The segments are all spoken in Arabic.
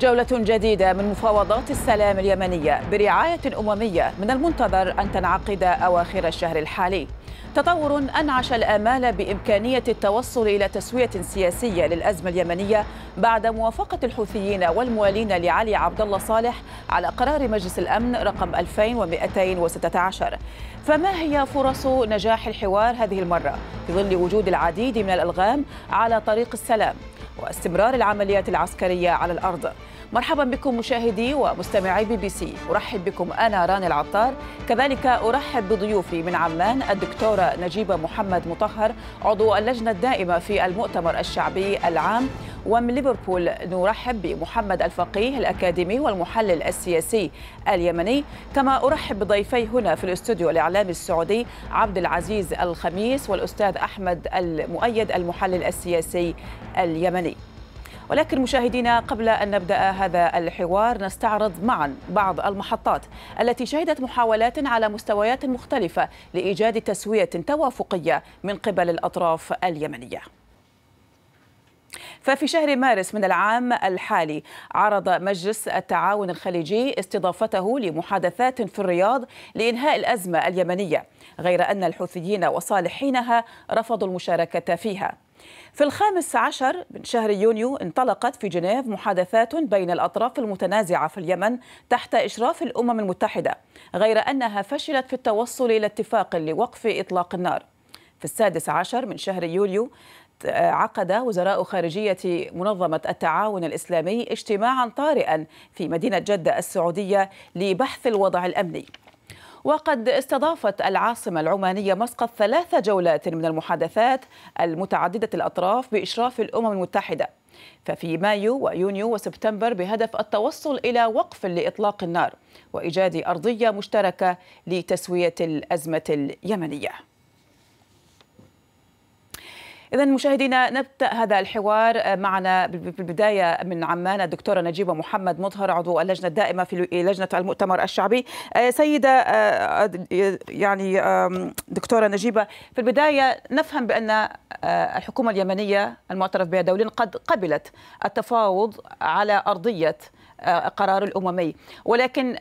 جولة جديدة من مفاوضات السلام اليمنية برعاية أممية من المنتظر أن تنعقد أواخر الشهر الحالي تطور أنعش الآمال بإمكانية التوصل إلى تسوية سياسية للأزمة اليمنية بعد موافقة الحوثيين والموالين لعلي عبد الله صالح على قرار مجلس الأمن رقم 2216 فما هي فرص نجاح الحوار هذه المرة في ظل وجود العديد من الألغام على طريق السلام واستمرار العمليات العسكرية على الأرض؟ مرحبا بكم مشاهدي ومستمعي بي بي سي أرحب بكم أنا راني العطار كذلك أرحب بضيوفي من عمان الدكتورة نجيبة محمد مطهر عضو اللجنة الدائمة في المؤتمر الشعبي العام ومن ليفربول نرحب بمحمد الفقيه الأكاديمي والمحلل السياسي اليمني كما أرحب بضيفي هنا في الاستوديو الإعلامي السعودي عبد العزيز الخميس والأستاذ أحمد المؤيد المحلل السياسي اليمني ولكن مشاهدينا قبل أن نبدأ هذا الحوار نستعرض معا بعض المحطات التي شهدت محاولات على مستويات مختلفة لإيجاد تسوية توافقية من قبل الأطراف اليمنية ففي شهر مارس من العام الحالي عرض مجلس التعاون الخليجي استضافته لمحادثات في الرياض لإنهاء الأزمة اليمنية غير أن الحوثيين وصالحينها رفضوا المشاركة فيها في الخامس عشر من شهر يونيو انطلقت في جنيف محادثات بين الأطراف المتنازعة في اليمن تحت إشراف الأمم المتحدة غير أنها فشلت في التوصل إلى اتفاق لوقف إطلاق النار في السادس عشر من شهر يوليو آه، عقد وزراء خارجية منظمة التعاون الإسلامي اجتماعا طارئا في مدينة جدة السعودية لبحث الوضع الأمني وقد استضافت العاصمة العمانية مسقط ثلاث جولات من المحادثات المتعددة الأطراف بإشراف الأمم المتحدة ففي مايو ويونيو وسبتمبر بهدف التوصل إلى وقف لإطلاق النار وإيجاد أرضية مشتركة لتسوية الأزمة اليمنية إذا مشاهدينا نبدأ هذا الحوار آه، معنا بالبداية من عمان الدكتورة نجيبة محمد مظهر عضو اللجنة الدائمة في لجنة المؤتمر الشعبي آه، سيدة آه، يعني دكتورة نجيبة في البداية نفهم بأن الحكومة اليمنية المعترف بها دوليا قد قبلت التفاوض على أرضية آه، قرار الأممي ولكن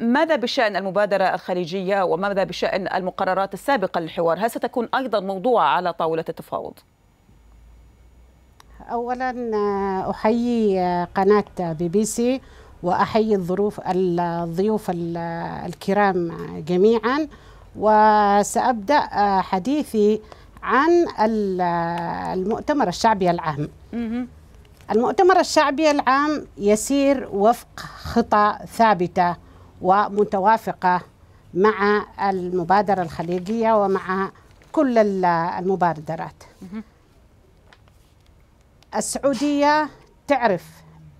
ماذا بشأن المبادرة الخليجية وماذا بشأن المقررات السابقة للحوار هل ستكون أيضا موضوع على طاولة التفاوض؟ أولا آه، أحيي آه، قناة بي بي سي وأحيي الظروف الضيوف الكرام جميعا وسأبدأ حديثي عن المؤتمر الشعبي العام المؤتمر الشعبي العام يسير وفق خطى ثابته ومتوافقه مع المبادره الخليجيه ومع كل المبادرات. السعوديه تعرف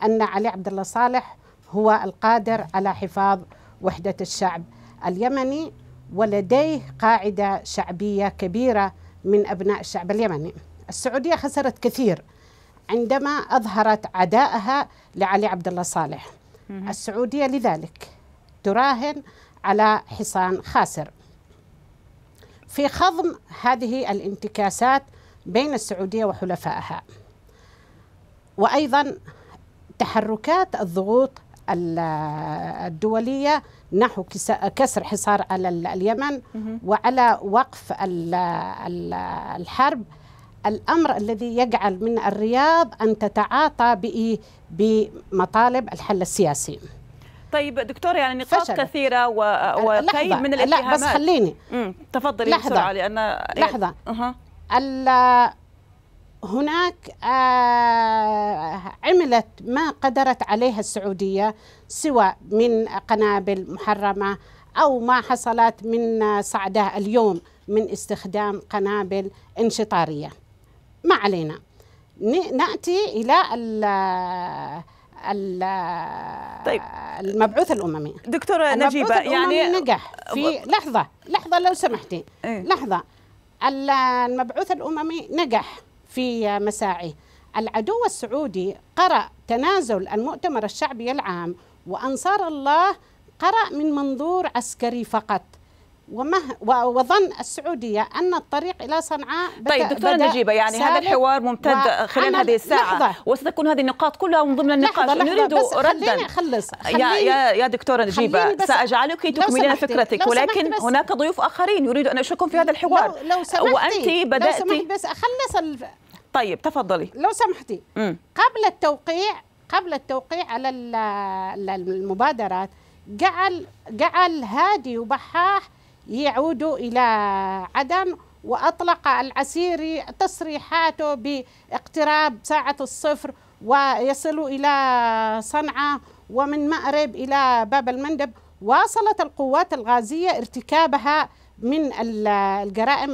ان علي عبد الله صالح هو القادر على حفاظ وحده الشعب اليمني ولديه قاعده شعبيه كبيره من ابناء الشعب اليمني. السعوديه خسرت كثير عندما أظهرت عدائها لعلي عبد الله صالح السعودية لذلك تراهن على حصان خاسر في خضم هذه الانتكاسات بين السعودية وحلفائها وأيضا تحركات الضغوط الدولية نحو كسر حصار على اليمن وعلى وقف الحرب الأمر الذي يجعل من الرياض أن تتعاطى بمطالب الحل السياسي طيب دكتور يعني نقاط فشل. كثيرة وكيد من الاتهامات لا بس خليني تفضلي لحظة. بسرعة لأن لحظة أه. هناك عملت ما قدرت عليها السعودية سواء من قنابل محرمة أو ما حصلت من صعده اليوم من استخدام قنابل انشطارية ما علينا ناتي الى ال طيب المبعوث الاممي دكتوره نجيبه يعني نجح في لحظه لحظه لو سمحتي إيه؟ لحظه المبعوث الاممي نجح في مساعيه العدو السعودي قرأ تنازل المؤتمر الشعبي العام وأنصار الله قرأ من منظور عسكري فقط ومه وظن السعودية أن الطريق إلى صنعاء بدأ طيب دكتورة بدأ نجيبة يعني هذا الحوار ممتد خلال هذه الساعة لحظة وستكون هذه النقاط كلها من ضمن النقاش لحظة نريد بس ردا خليني أخلص خليني يا, يا, يا دكتورة نجيبة سأجعلك تكملين فكرتك ولكن هناك ضيوف آخرين يريد أن أشاركهم في هذا الحوار لو, لو سمحتي وأنت بدأتي لو سمحتي بس أخلص الف... طيب تفضلي لو سمحتي م. قبل التوقيع قبل التوقيع على المبادرات جعل جعل هادي وبحاح يعود إلى عدن وأطلق العسيري تصريحاته باقتراب ساعة الصفر ويصل إلى صنعاء ومن مأرب إلى باب المندب واصلت القوات الغازية ارتكابها من الجرائم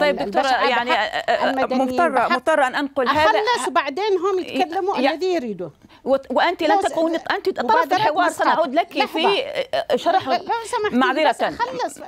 طيب دكتورة يعني آه، آه، آه، مضطرة مضطرة أن أنقل هذا أخلص بعدين هم يتكلموا الذي يريدوا وانت لن تكون انت طرف الحوار سنعود لك لحظة. في آه، شرح معذره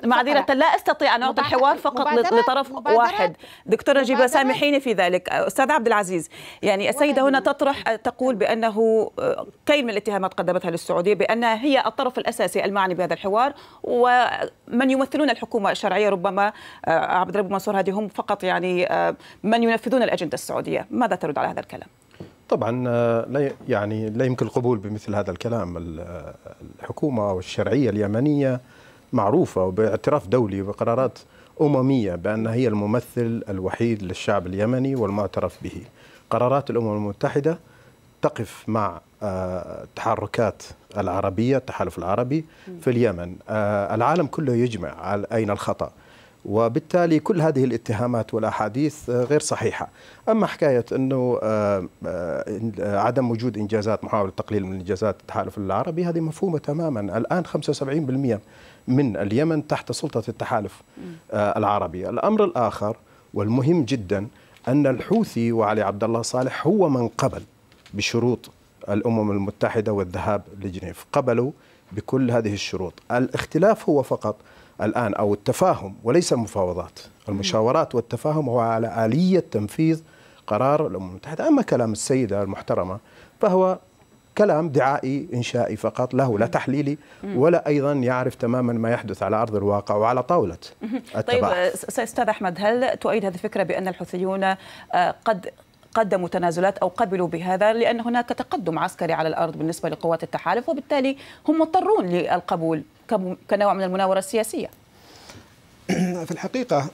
معذره لا استطيع ان اعطي الحوار فقط مبادرة لطرف مبادرة واحد دكتوره جيبه سامحيني في ذلك استاذ عبد العزيز يعني السيده هنا تطرح آه، تقول بانه آه، كاين من الاتهامات قدمتها للسعوديه بانها هي الطرف الاساسي المعني بهذا الحوار ومن يمثلون الحكومه الشرعيه ربما عبد الرب منصور هذه هم فقط يعني من ينفذون الاجنده السعوديه ماذا ترد على هذا الكلام طبعا آه، لا يعني لا يمكن القبول بمثل هذا الكلام آه، الحكومه والشرعيه اليمنيه معروفه وباعتراف دولي وبقرارات امميه بان هي الممثل الوحيد للشعب اليمني والمعترف به قرارات الامم المتحده تقف مع التحركات آه، العربيه التحالف العربي في اليمن العالم كله يجمع على اين الخطا وبالتالي كل هذه الاتهامات والاحاديث غير صحيحه اما حكايه انه آه، آه، عدم وجود انجازات محاوله تقليل من انجازات التحالف العربي هذه مفهومه تماما الان 75% من اليمن تحت سلطه التحالف آه، العربي الامر الاخر والمهم جدا ان الحوثي وعلي عبد الله صالح هو من قبل بشروط الامم المتحده والذهاب لجنيف قبلوا بكل هذه الشروط الاختلاف هو فقط الآن أو التفاهم وليس المفاوضات المشاورات والتفاهم هو على آلية تنفيذ قرار الأمم المتحدة أما كلام السيدة المحترمة فهو كلام دعائي إنشائي فقط له لا تحليلي ولا أيضا يعرف تماما ما يحدث على أرض الواقع وعلى طاولة طيب أستاذ أحمد هل تؤيد هذه الفكرة بأن الحوثيون آه، قد قدموا تنازلات او قبلوا بهذا لان هناك تقدم عسكري على الارض بالنسبه لقوات التحالف وبالتالي هم مضطرون للقبول كنوع من المناورة السياسية في الحقيقة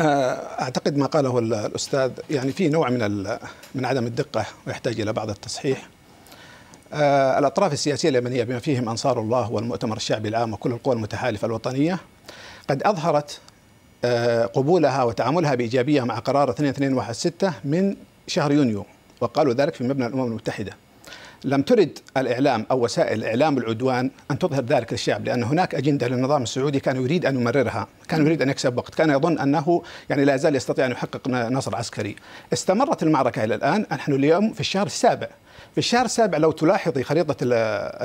آه، اعتقد ما قاله الاستاذ يعني في نوع من من عدم الدقه ويحتاج الى بعض التصحيح. آه، الاطراف السياسيه اليمنيه بما فيهم انصار الله والمؤتمر الشعبي العام وكل القوى المتحالفه الوطنيه قد اظهرت آه، قبولها وتعاملها بايجابيه مع قرار 2216 من شهر يونيو وقالوا ذلك في مبنى الامم المتحده. لم ترد الإعلام أو وسائل اعلام العدوان أن تظهر ذلك للشعب لأن هناك أجندة للنظام السعودي كان يريد أن يمررها كان يريد أن يكسب وقت كان يظن أنه يعني لا زال يستطيع أن يحقق نصر عسكري استمرت المعركة إلى الآن نحن اليوم في الشهر السابع في الشهر السابع لو تلاحظي خريطة ال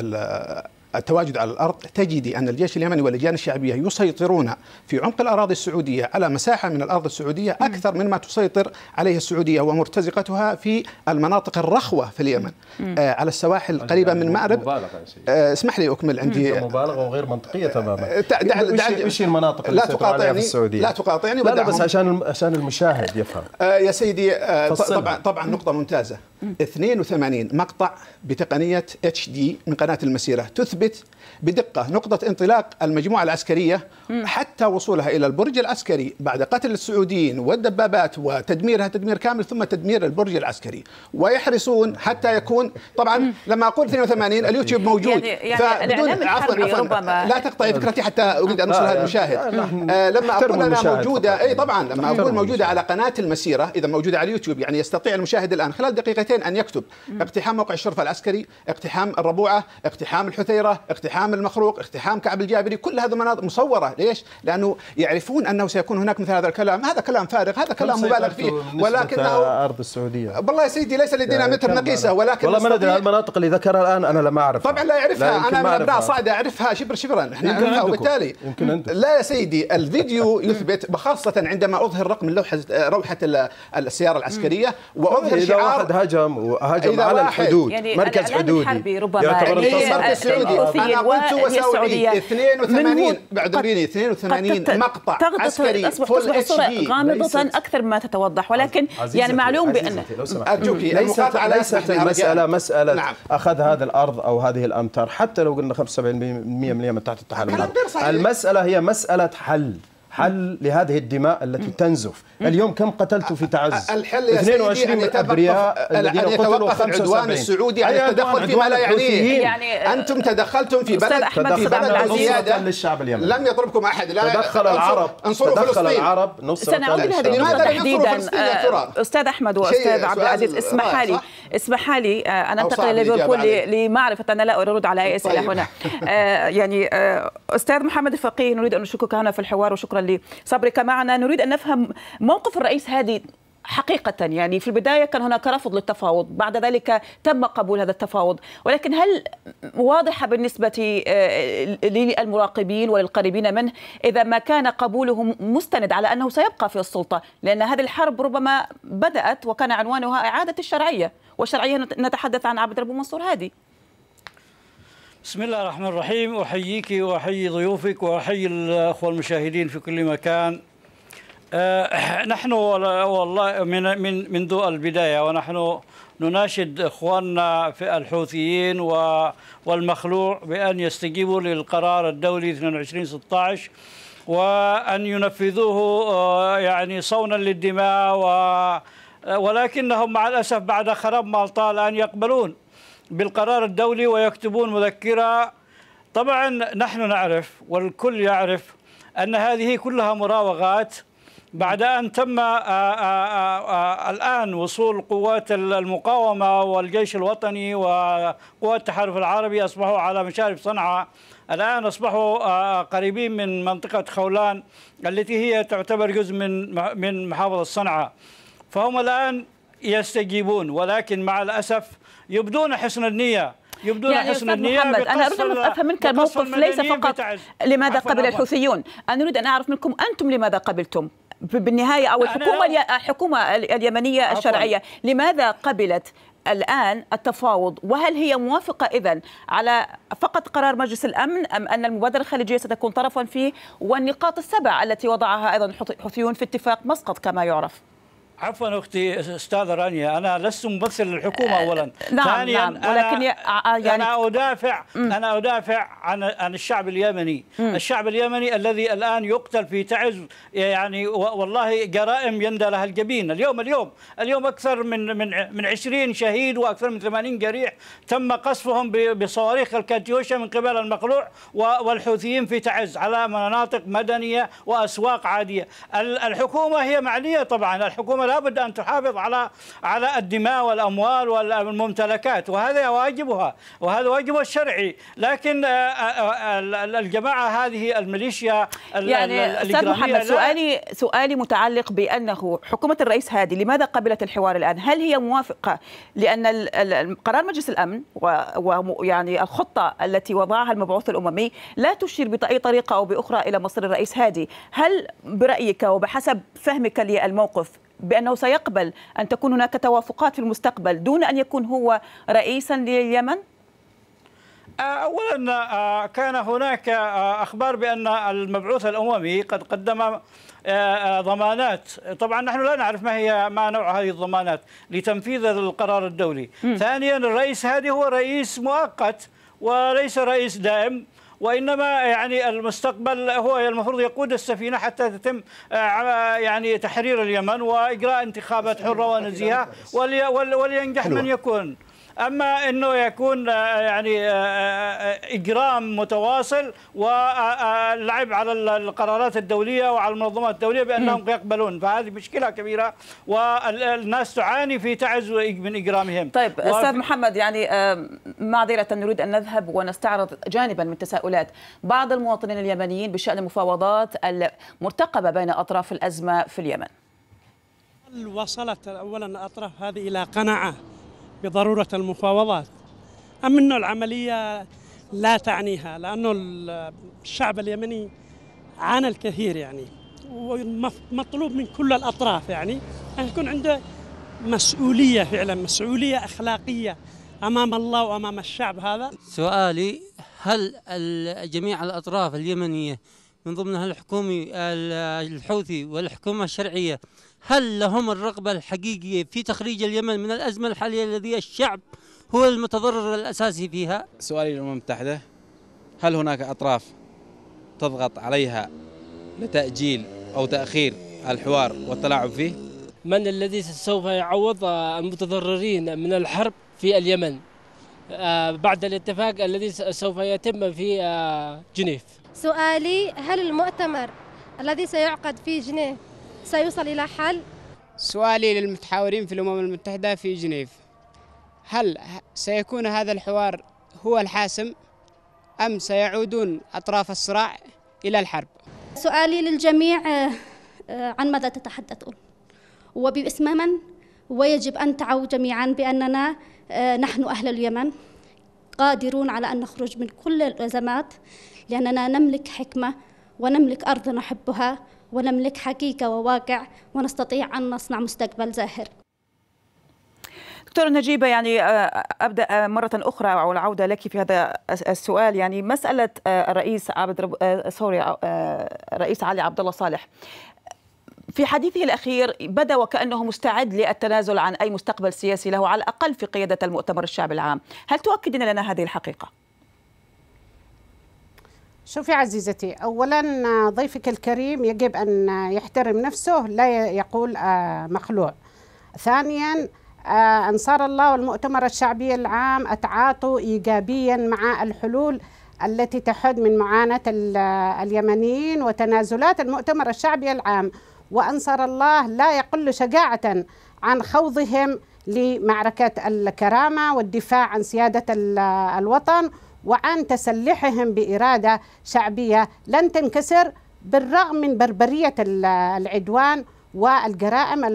ال التواجد على الارض تجدي ان الجيش اليمني واللجان الشعبيه يسيطرون في عمق الاراضي السعوديه على مساحه من الارض السعوديه اكثر مما تسيطر عليه السعوديه ومرتزقتها في المناطق الرخوه في اليمن آه على السواحل قريبه من يعني مأرب آه اسمح لي اكمل عندي مبالغه وغير منطقيه تماما ايش آه، المناطق اللي لا تقاطعني في السعوديه لا تقاطعني لا, لا بس عشان عشان المشاهد يفهم آه يا سيدي آه طبعا طبعا نقطه ممتازه 82 مقطع بتقنيه اتش دي من قناه المسيره تثبت تثبت بدقه نقطه انطلاق المجموعه العسكريه حتى وصولها الى البرج العسكري بعد قتل السعوديين والدبابات وتدميرها تدمير كامل ثم تدمير البرج العسكري ويحرصون حتى يكون طبعا لما اقول 82 يعني اليوتيوب موجود يعني, يعني فبدون عفوا عفوا لا تقطعي فكرتي حتى اريد ان اوصلها للمشاهد يعني آه، لما اقول انا موجوده اي طبعا لما اقول موجوده على قناه المسيره اذا موجوده على اليوتيوب يعني يستطيع المشاهد الان خلال دقيقتين ان يكتب اقتحام موقع الشرفه العسكري اقتحام الربوعه اقتحام الحثيره اقتحام المخروق، اقتحام كعب الجابري، كل هذه المناطق مصوره، ليش؟ لانه يعرفون انه سيكون هناك مثل هذا الكلام، هذا كلام فارغ، هذا كلام مبالغ فيه ولكن ارض السعوديه والله يا سيدي ليس لدينا يعني متر نقيسه ولكن والله ما ندري المناطق اللي ذكرها الان انا لم اعرفها طبعا لا لا انا من ابناء صعدة اعرفها شبر شبرا احنا نعرفها وبالتالي يمكن لا يا سيدي الفيديو يثبت خاصه عندما اظهر رقم لوحه روحه السياره العسكريه واظهر شعار إذا واحد هجم وهجم على الحدود يعني مركز حدودي ربما يعتبر يعني مركز سعودي الثلوثي والسعودية 82 بعذريني 82 مقطع عسكري فول اتش دي غامضة أكثر مما تتوضح ولكن يعني معلوم بأن أرجوكي ليست ليست المسألة مسألة نعم. أخذ هذا الأرض أو هذه الأمتار حتى لو قلنا 75% من تحت التحالف المسألة هي مسألة حل حل لهذه الدماء التي تنزف اليوم كم قتلت في تعز الحل يا 22 من ابرياء الذين قتلوا 75 العدوان السعودي على أيوة، التدخل فيما لا يعنيه يعني انتم تدخلتم في بلد في بلد زياده للشعب اليمني لم يضربكم احد لا تدخل العرب تدخل العرب نصر لماذا لهذه النقطه تحديدا استاذ احمد واستاذ عبد العزيز اسمح لي اسمح لي آه، أن أنتقل لليفربول لمعرفة أنا لا أرد على أي أسئلة طيب. هنا آه، يعني آه، أستاذ محمد الفقيه نريد أن نشكرك هنا في الحوار وشكرا لصبرك معنا نريد أن نفهم موقف الرئيس هادي حقيقة يعني في البداية كان هناك رفض للتفاوض بعد ذلك تم قبول هذا التفاوض ولكن هل واضحة بالنسبة آه، للمراقبين وللقريبين منه إذا ما كان قبوله مستند على أنه سيبقى في السلطة لأن هذه الحرب ربما بدأت وكان عنوانها إعادة الشرعية والشرعية نتحدث عن عبد ربو منصور هادي بسم الله الرحمن الرحيم أحييك وأحيي ضيوفك وأحيي الأخوة المشاهدين في كل مكان آه، نحن والله من من منذ البدايه ونحن نناشد اخواننا في الحوثيين والمخلوع بان يستجيبوا للقرار الدولي 2216 وان ينفذوه آه، يعني صونا للدماء و ولكنهم مع الاسف بعد خراب مالطا الان يقبلون بالقرار الدولي ويكتبون مذكره طبعا نحن نعرف والكل يعرف ان هذه كلها مراوغات بعد أن تم الآن وصول قوات المقاومة والجيش الوطني وقوات التحالف العربي أصبحوا على مشارف صنعاء الآن أصبحوا قريبين من منطقة خولان التي هي تعتبر جزء من من محافظة صنعاء فهم الآن يستجيبون ولكن مع الأسف يبدون حسن النية يبدو يعني حسن النية محمد انا اريد ان افهم منك الموقف ليس فقط لماذا قبل الحوثيون انا اريد ان اعرف منكم انتم لماذا قبلتم بالنهايه او الحكومه الحكومه اليمنيه الشرعيه لماذا قبلت الآن التفاوض وهل هي موافقة إذا على فقط قرار مجلس الأمن أم أن المبادرة الخليجية ستكون طرفا فيه والنقاط السبع التي وضعها أيضا حوثيون في اتفاق مسقط كما يعرف عفوا اختي استاذه رانيا انا لست ممثل للحكومه اولا نعم, نعم، ثانيا نعم ولكن أنا آه، آه، يعني انا ادافع انا ادافع عن عن الشعب اليمني مم. الشعب اليمني الذي الان يقتل في تعز يعني والله جرائم يندى لها الجبين اليوم اليوم اليوم اكثر من من من 20 شهيد واكثر من 80 جريح تم قصفهم بصواريخ الكاتيوشا من قبل المقلوع والحوثيين في تعز على مناطق مدنيه واسواق عاديه الحكومه هي معنيه طبعا الحكومه ولا بد أن تحافظ على على الدماء والأموال والممتلكات وهذا واجبها وهذا واجبها الشرعي لكن آه، آه، آه، الجماعة هذه الميليشيا يعني أستاذ محمد سؤالي سؤالي متعلق بأنه حكومة الرئيس هادي لماذا قبلت الحوار الآن هل هي موافقة لأن قرار مجلس الأمن ويعني الخطة التي وضعها المبعوث الأممي لا تشير بأي طريقة أو بأخرى إلى مصير الرئيس هادي هل برأيك وبحسب فهمك للموقف بأنه سيقبل أن تكون هناك توافقات في المستقبل دون أن يكون هو رئيسا لليمن؟ اولا آه، كان هناك آه، اخبار بان المبعوث الاممي قد قدم آه، ضمانات طبعا نحن لا نعرف ما هي ما نوع هذه الضمانات لتنفيذ القرار الدولي م. ثانيا الرئيس هادي هو رئيس مؤقت وليس رئيس دائم وانما يعني المستقبل هو المفروض يقود السفينه حتى تتم آه، يعني تحرير اليمن واجراء انتخابات حره ونزيهه ولينجح من يكون اما انه يكون آه، يعني آه، آه، اجرام متواصل واللعب على القرارات الدوليه وعلى المنظمات الدوليه بانهم يقبلون فهذه مشكله كبيره والناس تعاني في تعز من اجرامهم طيب استاذ محمد يعني معذره نريد ان نذهب ونستعرض جانبا من تساؤلات بعض المواطنين اليمنيين بشان المفاوضات المرتقبه بين اطراف الازمه في اليمن وصلت اولا اطراف هذه الى قناعه بضرورة المفاوضات أم أنه العملية لا تعنيها لأنه الشعب اليمني عانى الكثير يعني ومطلوب من كل الأطراف يعني أن يكون عنده مسؤولية فعلا مسؤولية أخلاقية أمام الله وأمام الشعب هذا سؤالي هل جميع الأطراف اليمنية من ضمنها الحكومي الحوثي والحكومة الشرعية هل لهم الرغبة الحقيقية في تخريج اليمن من الأزمة الحالية الذي الشعب هو المتضرر الأساسي فيها؟ سؤالي للأمم المتحدة هل هناك أطراف تضغط عليها لتأجيل أو تأخير الحوار والتلاعب فيه؟ من الذي سوف يعوض المتضررين من الحرب في اليمن آه، بعد الاتفاق الذي سوف يتم في آه، جنيف؟ سؤالي هل المؤتمر الذي سيعقد في جنيف سيوصل إلى حل؟ سؤالي للمتحاورين في الأمم المتحدة في جنيف هل سيكون هذا الحوار هو الحاسم أم سيعودون أطراف الصراع إلى الحرب؟ سؤالي للجميع آه، آه، عن ماذا تتحدثون وباسم من ويجب أن تعوا جميعا بأننا آه، نحن أهل اليمن قادرون على أن نخرج من كل الأزمات لأننا نملك حكمة ونملك أرض نحبها ونملك حقيقة وواقع ونستطيع أن نصنع مستقبل زاهر دكتورة نجيبة يعني آه، أبدأ آه، مرة أخرى أو العودة لك في هذا السؤال يعني مسألة آه، الرئيس عبد رب... سوري الرئيس علي عبد الله صالح في حديثه الأخير بدا وكأنه مستعد للتنازل عن أي مستقبل سياسي له على الأقل في قيادة المؤتمر الشعب العام هل تؤكدين لنا هذه الحقيقة؟ شوفي عزيزتي اولا ضيفك الكريم يجب ان يحترم نفسه لا يقول آه، مخلوع ثانيا آه، انصار الله والمؤتمر الشعبي العام اتعاطوا ايجابيا مع الحلول التي تحد من معاناه آه، اليمنيين وتنازلات المؤتمر الشعبي العام وانصار الله لا يقل شجاعه عن خوضهم لمعركه الكرامه والدفاع عن سياده الوطن وعن تسلحهم باراده شعبيه لن تنكسر بالرغم من بربريه العدوان والجرائم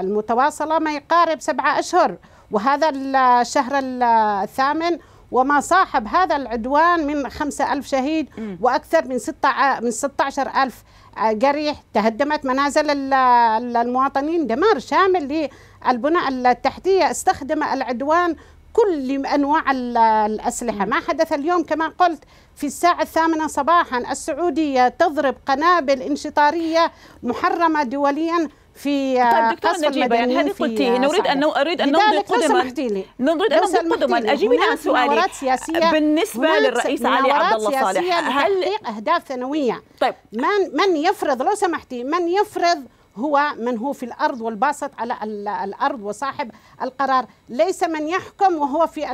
المتواصله ما يقارب سبعه اشهر وهذا الشهر الثامن وما صاحب هذا العدوان من خمسة ألف شهيد وأكثر من ستة من عشر ألف جريح تهدمت منازل المواطنين دمار شامل للبنى التحتية استخدم العدوان كل أنواع الأسلحة ما حدث اليوم كما قلت في الساعة الثامنة صباحا السعودية تضرب قنابل انشطارية محرمة دوليا في آه، طيب دكتور نجيبة يعني هذه قلتي إيه، نريد ان اريد ان نمضي قدما نريد ان نمضي قدما اجيبني عن سؤالي سياسية بالنسبه للرئيس علي عبد الله صالح هل اهداف ثانويه طيب من من يفرض لو سمحتي من يفرض هو من هو في الارض والباسط على الارض وصاحب القرار ليس من يحكم وهو في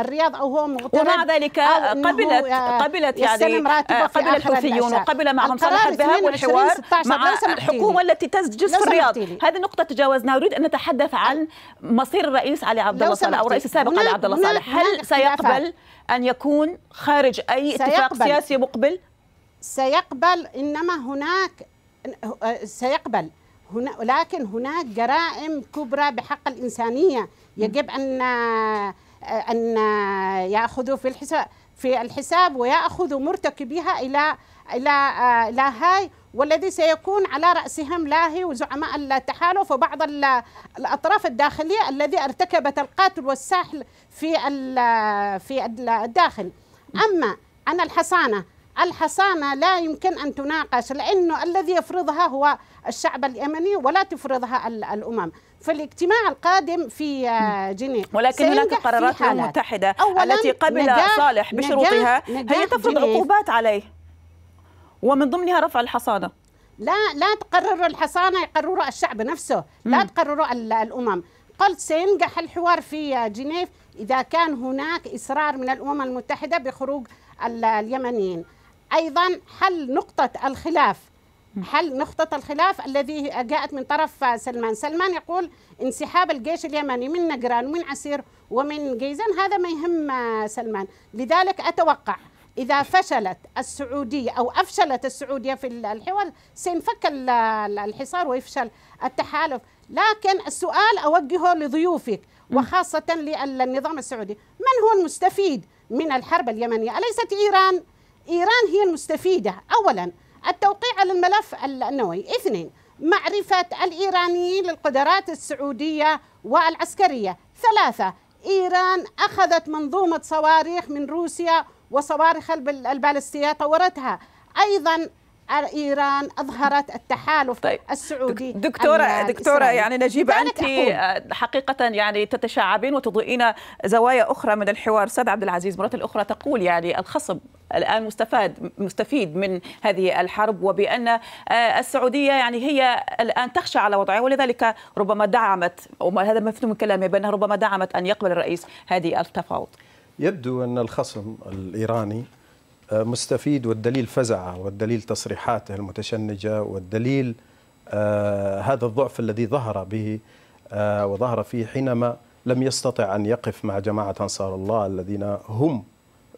الرياض او هو مغترب ومع ذلك قبلت آه، قبلت يعني آه، قبل الحوثيون وقبل معهم صالح الذهاب والحوار مع الحكومه التي تسجس في الرياض هذه نقطه تجاوزناها اريد ان نتحدث عن أه. مصير الرئيس علي عبد الله صالح او الرئيس السابق علي عبد الله صالح هل سيقبل ان يكون خارج اي اتفاق سياسي مقبل سيقبل انما هناك آه، سيقبل هنا ولكن هناك جرائم كبرى بحق الإنسانية يجب أن آه، أن آه، يأخذوا في الحساب في الحساب ويأخذوا مرتكبيها إلى إلى إلى هاي والذي سيكون على رأسهم لاهي وزعماء التحالف وبعض الأطراف الداخلية الذي ارتكبت القاتل والساحل في في الداخل أما عن الحصانة الحصانة لا يمكن أن تناقش لأنه الذي يفرضها هو الشعب اليمني ولا تفرضها الأمم في الاجتماع القادم في آه، جنيف ولكن هناك قرارات الامم المتحده التي قبل نجاح صالح بشروطها نجاح هي تفرض جنيف. عقوبات عليه ومن ضمنها رفع الحصانه لا لا تقرروا الحصانه يقرروا الشعب نفسه لا تقرروا الامم قلت سينجح الحوار في آه، جنيف اذا كان هناك اصرار من الامم المتحده بخروج اليمنيين ايضا حل نقطه الخلاف حل نقطة الخلاف الذي جاءت من طرف سلمان سلمان يقول انسحاب الجيش اليمني من نجران ومن عسير ومن جيزان هذا ما يهم سلمان لذلك أتوقع إذا فشلت السعودية أو أفشلت السعودية في الحوار سينفك الحصار ويفشل التحالف لكن السؤال أوجهه لضيوفك وخاصة للنظام السعودي من هو المستفيد من الحرب اليمنية أليست إيران؟ إيران هي المستفيدة أولا التوقيع على الملف النووي اثنين معرفة الإيرانيين للقدرات السعودية والعسكرية ثلاثة إيران أخذت منظومة صواريخ من روسيا وصواريخ البالستية طورتها أيضا ايران اظهرت التحالف طيب. السعودي دكتوره دكتوره يعني نجيب انت أقول. آه، حقيقه يعني تتشعبين وتضيئين زوايا اخرى من الحوار استاذ عبد العزيز مرات الاخرى تقول يعني الخصم الان مستفاد مستفيد من هذه الحرب وبان آه، السعوديه يعني هي الان تخشى على وضعها ولذلك ربما دعمت وهذا مفهوم من كلامي بانها ربما دعمت ان يقبل الرئيس هذه التفاوض يبدو ان الخصم الايراني مستفيد والدليل فزعه والدليل تصريحاته المتشنجه والدليل آه، هذا الضعف الذي ظهر به آه، وظهر فيه حينما لم يستطع ان يقف مع جماعه انصار الله الذين هم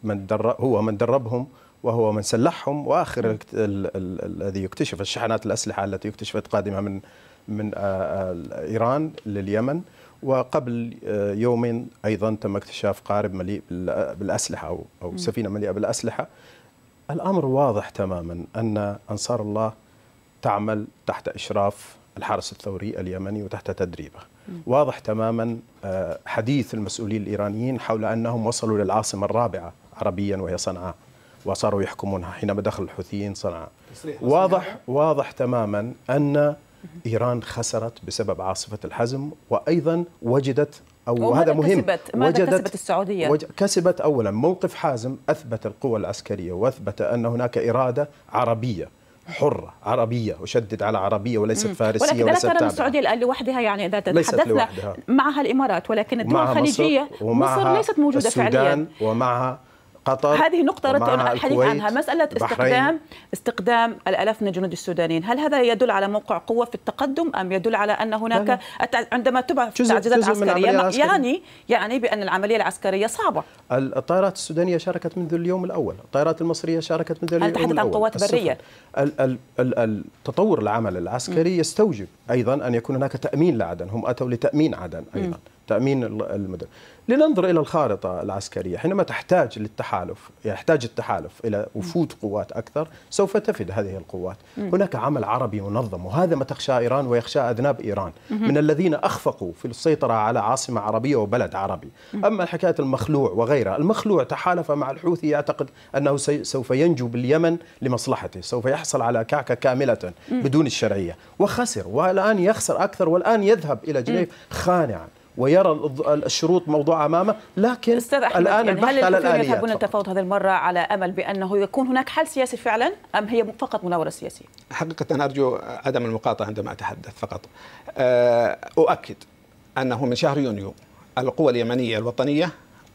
من درب هو من دربهم وهو من سلحهم واخر نعم. الذي يكتشف الشحنات الاسلحه التي اكتشفت قادمه من من آه، آه، إيران لليمن وقبل آه، يومين أيضا تم اكتشاف قارب مليء بالأسلحة أو سفينة مليئة بالأسلحة الأمر واضح تماما أن أنصار الله تعمل تحت إشراف الحرس الثوري اليمني وتحت تدريبه واضح تماما حديث المسؤولين الإيرانيين حول أنهم وصلوا للعاصمة الرابعة عربيا وهي صنعاء وصاروا يحكمونها حينما دخل الحوثيين صنعاء واضح واضح تماما أن ايران خسرت بسبب عاصفه الحزم وايضا وجدت او وهذا مهم كسبت؟ ماذا وجدت كسبت السعوديه؟ وج... كسبت اولا موقف حازم اثبت القوى العسكريه واثبت ان هناك اراده عربيه حرة عربية أشدد على عربية وليست فارسية ولكن وليست أنا السعودية الآن لوحدها يعني إذا تحدثنا معها الإمارات ولكن الدول الخليجية مصر, مصر ليست موجودة السودان فعليا ومعها قطر هذه نقطة أردت أن الحديث عنها مسألة استخدام استقدام الألاف من الجنود السودانيين هل هذا يدل على موقع قوة في التقدم أم يدل على أن هناك عندما تبعث التعزيزات العسكرية يعني يعني بأن العملية العسكرية صعبة الطائرات السودانية شاركت منذ اليوم الأول الطائرات المصرية شاركت منذ اليوم الأول نتحدث عن قوات برية التطور العمل العسكري يستوجب أيضا أن يكون هناك تأمين لعدن هم أتوا لتأمين عدن أيضا م. تامين المدن لننظر الى الخارطه العسكريه حينما تحتاج للتحالف يعني يحتاج التحالف الى وفود قوات اكثر سوف تفد هذه القوات هناك عمل عربي منظم وهذا ما تخشى ايران ويخشى اذناب ايران من الذين اخفقوا في السيطره على عاصمه عربيه وبلد عربي اما حكايه المخلوع وغيرها المخلوع تحالف مع الحوثي يعتقد انه سوف ينجو باليمن لمصلحته سوف يحصل على كعكه كامله بدون الشرعيه وخسر والان يخسر اكثر والان يذهب الى جنيف خانعا ويرى الشروط موضوع امامه لكن أستاذ أحمد الان يعني البحث هل على يذهبون التفاوض هذه المره على امل بانه يكون هناك حل سياسي فعلا ام هي فقط مناوره سياسيه؟ حقيقه ارجو عدم المقاطعه عندما اتحدث فقط. أه، اؤكد انه من شهر يونيو القوى اليمنيه الوطنيه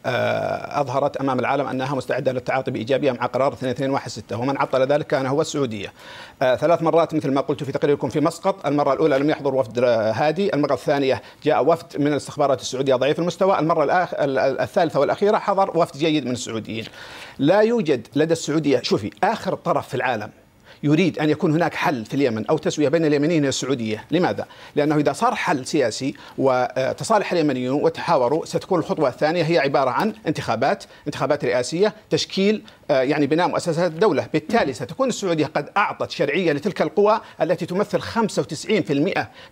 آه، اظهرت امام العالم انها مستعده للتعاطي بايجابيه مع قرار 2216 ومن عطل ذلك كان هو السعوديه. آه، ثلاث مرات مثل ما قلت في تقريركم في مسقط، المره الاولى لم يحضر وفد هادي، المره الثانيه جاء وفد من الاستخبارات السعوديه ضعيف المستوى، المره الأخ... الثالثه والاخيره حضر وفد جيد من السعوديين. لا يوجد لدى السعوديه، شوفي اخر طرف في العالم يريد أن يكون هناك حل في اليمن أو تسوية بين اليمنيين والسعودية لماذا؟ لأنه إذا صار حل سياسي وتصالح اليمنيون وتحاوروا ستكون الخطوة الثانية هي عبارة عن انتخابات انتخابات رئاسية تشكيل آه، يعني بناء مؤسسات الدولة بالتالي ستكون السعودية قد أعطت شرعية لتلك القوى التي تمثل 95%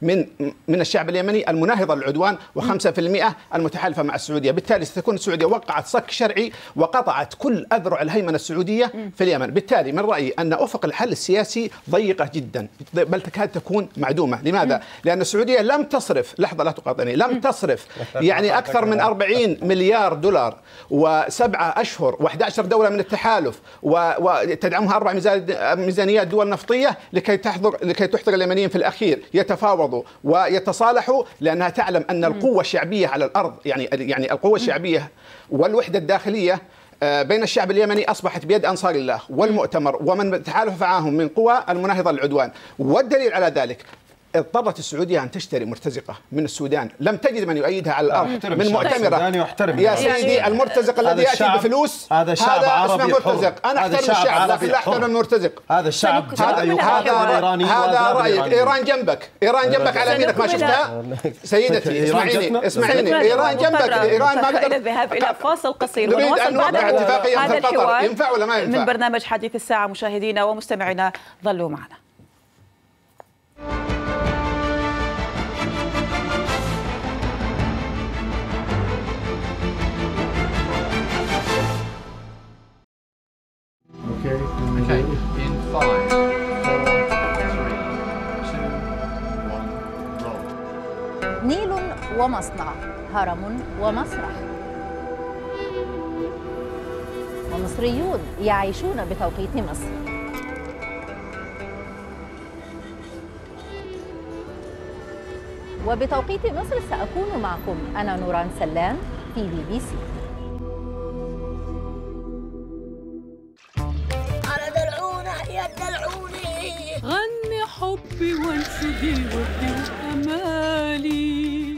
من من الشعب اليمني المناهضة للعدوان و5% المتحالفة مع السعودية بالتالي ستكون السعودية وقعت صك شرعي وقطعت كل أذرع الهيمنة السعودية في اليمن بالتالي من رأيي أن أفق الحل السياسي ضيقة جدا بل تكاد تكون معدومة لماذا؟ لأن السعودية لم تصرف لحظة لا تقاطعني لم تصرف يعني أكثر من 40 مليار دولار وسبعة أشهر و11 دولة من التحالف وتدعمها أربع ميزانيات دول نفطية لكي تحضر لكي تحضر اليمنيين في الأخير يتفاوضوا ويتصالحوا لأنها تعلم أن القوة الشعبية على الأرض يعني يعني القوة الشعبية والوحدة الداخلية آه، بين الشعب اليمني اصبحت بيد انصار الله والمؤتمر ومن تحالف معهم من قوى المناهضه للعدوان والدليل على ذلك اضطرت السعوديه ان تشتري مرتزقه من السودان، لم تجد من يؤيدها على الارض من مؤتمره يحترم يا سيدي يعني المرتزق الذي ياتي بفلوس هذا شعب هذا عربي اسمه مرتزق، انا احترم الشعب لكن لا احترم المرتزق هذا الشعب هذا هذا هذا رايك يعني. ايران جنبك، ايران جنبك على يمينك ما شفتها؟ سيدتي اسمعيني اسمعيني ايران جنبك ايران ما قدر الذهاب الى فاصل قصير نريد ان نوقع اتفاقيه قطر ينفع ولا ما ينفع؟ من برنامج حديث الساعه مشاهدينا ومستمعينا ظلوا معنا نيل ومصنع هرم ومسرح ومصريون يعيشون بتوقيت مصر وبتوقيت مصر سأكون معكم أنا نوران سلام في بي بي سي يا دلعوني غني حبي وانشدي وردي وامالي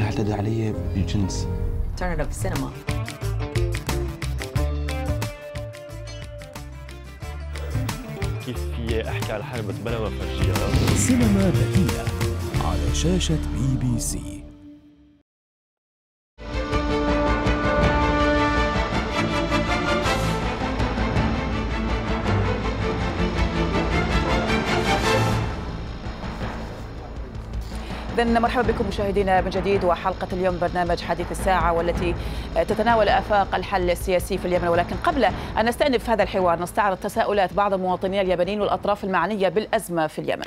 اعتدى علي بالجنس Turn it up cinema كيف في احكي على حرب بلا ما فرجيها سينما بديله على شاشة بي بي سي مرحبا بكم مشاهدينا من جديد وحلقة اليوم برنامج حديث الساعة والتي تتناول آفاق الحل السياسي في اليمن ولكن قبل أن نستأنف هذا الحوار نستعرض تساؤلات بعض المواطنين اليمنيين والأطراف المعنية بالأزمة في اليمن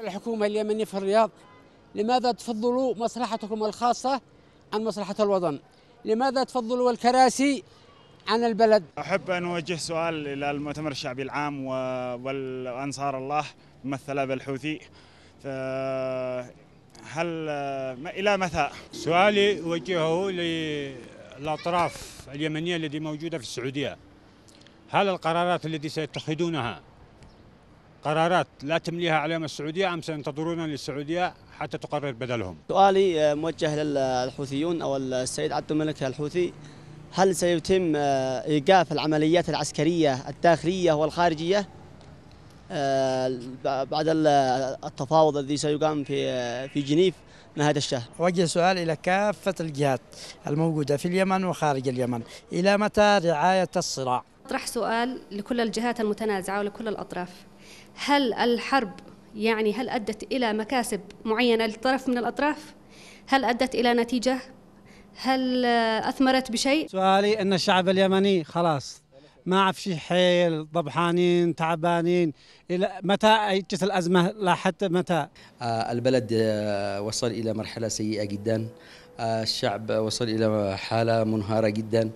الحكومة اليمنية في الرياض لماذا تفضلوا مصلحتكم الخاصة عن مصلحة الوطن لماذا تفضلوا الكراسي عن البلد أحب أن أوجه سؤال إلى المؤتمر الشعبي العام وأنصار الله ممثلة بالحوثي فهل آه، آه، إلى متى؟ سؤالي أوجهه للأطراف اليمنية التي موجودة في السعودية هل القرارات التي سيتخذونها قرارات لا تمليها عليهم السعودية أم سينتظرون للسعودية حتى تقرر بدلهم سؤالي آه، موجه للحوثيون أو السيد عبد الملك الحوثي هل سيتم إيقاف العمليات العسكرية الداخلية والخارجية آه، بعد التفاوض الذي سيقام في آه، في جنيف نهايه الشهر. اوجه سؤال الى كافه الجهات الموجوده في اليمن وخارج اليمن، الى متى رعايه الصراع؟ اطرح سؤال لكل الجهات المتنازعه ولكل الاطراف. هل الحرب يعني هل ادت الى مكاسب معينه لطرف من الاطراف؟ هل ادت الى نتيجه؟ هل آه، اثمرت بشيء؟ سؤالي ان الشعب اليمني خلاص ما عاد في حيل ضبحانين تعبانين الى متى اجت الازمه لا حتى متى آه، البلد آه، وصل الى مرحله سيئه جدا آه، الشعب وصل الى حاله منهاره جدا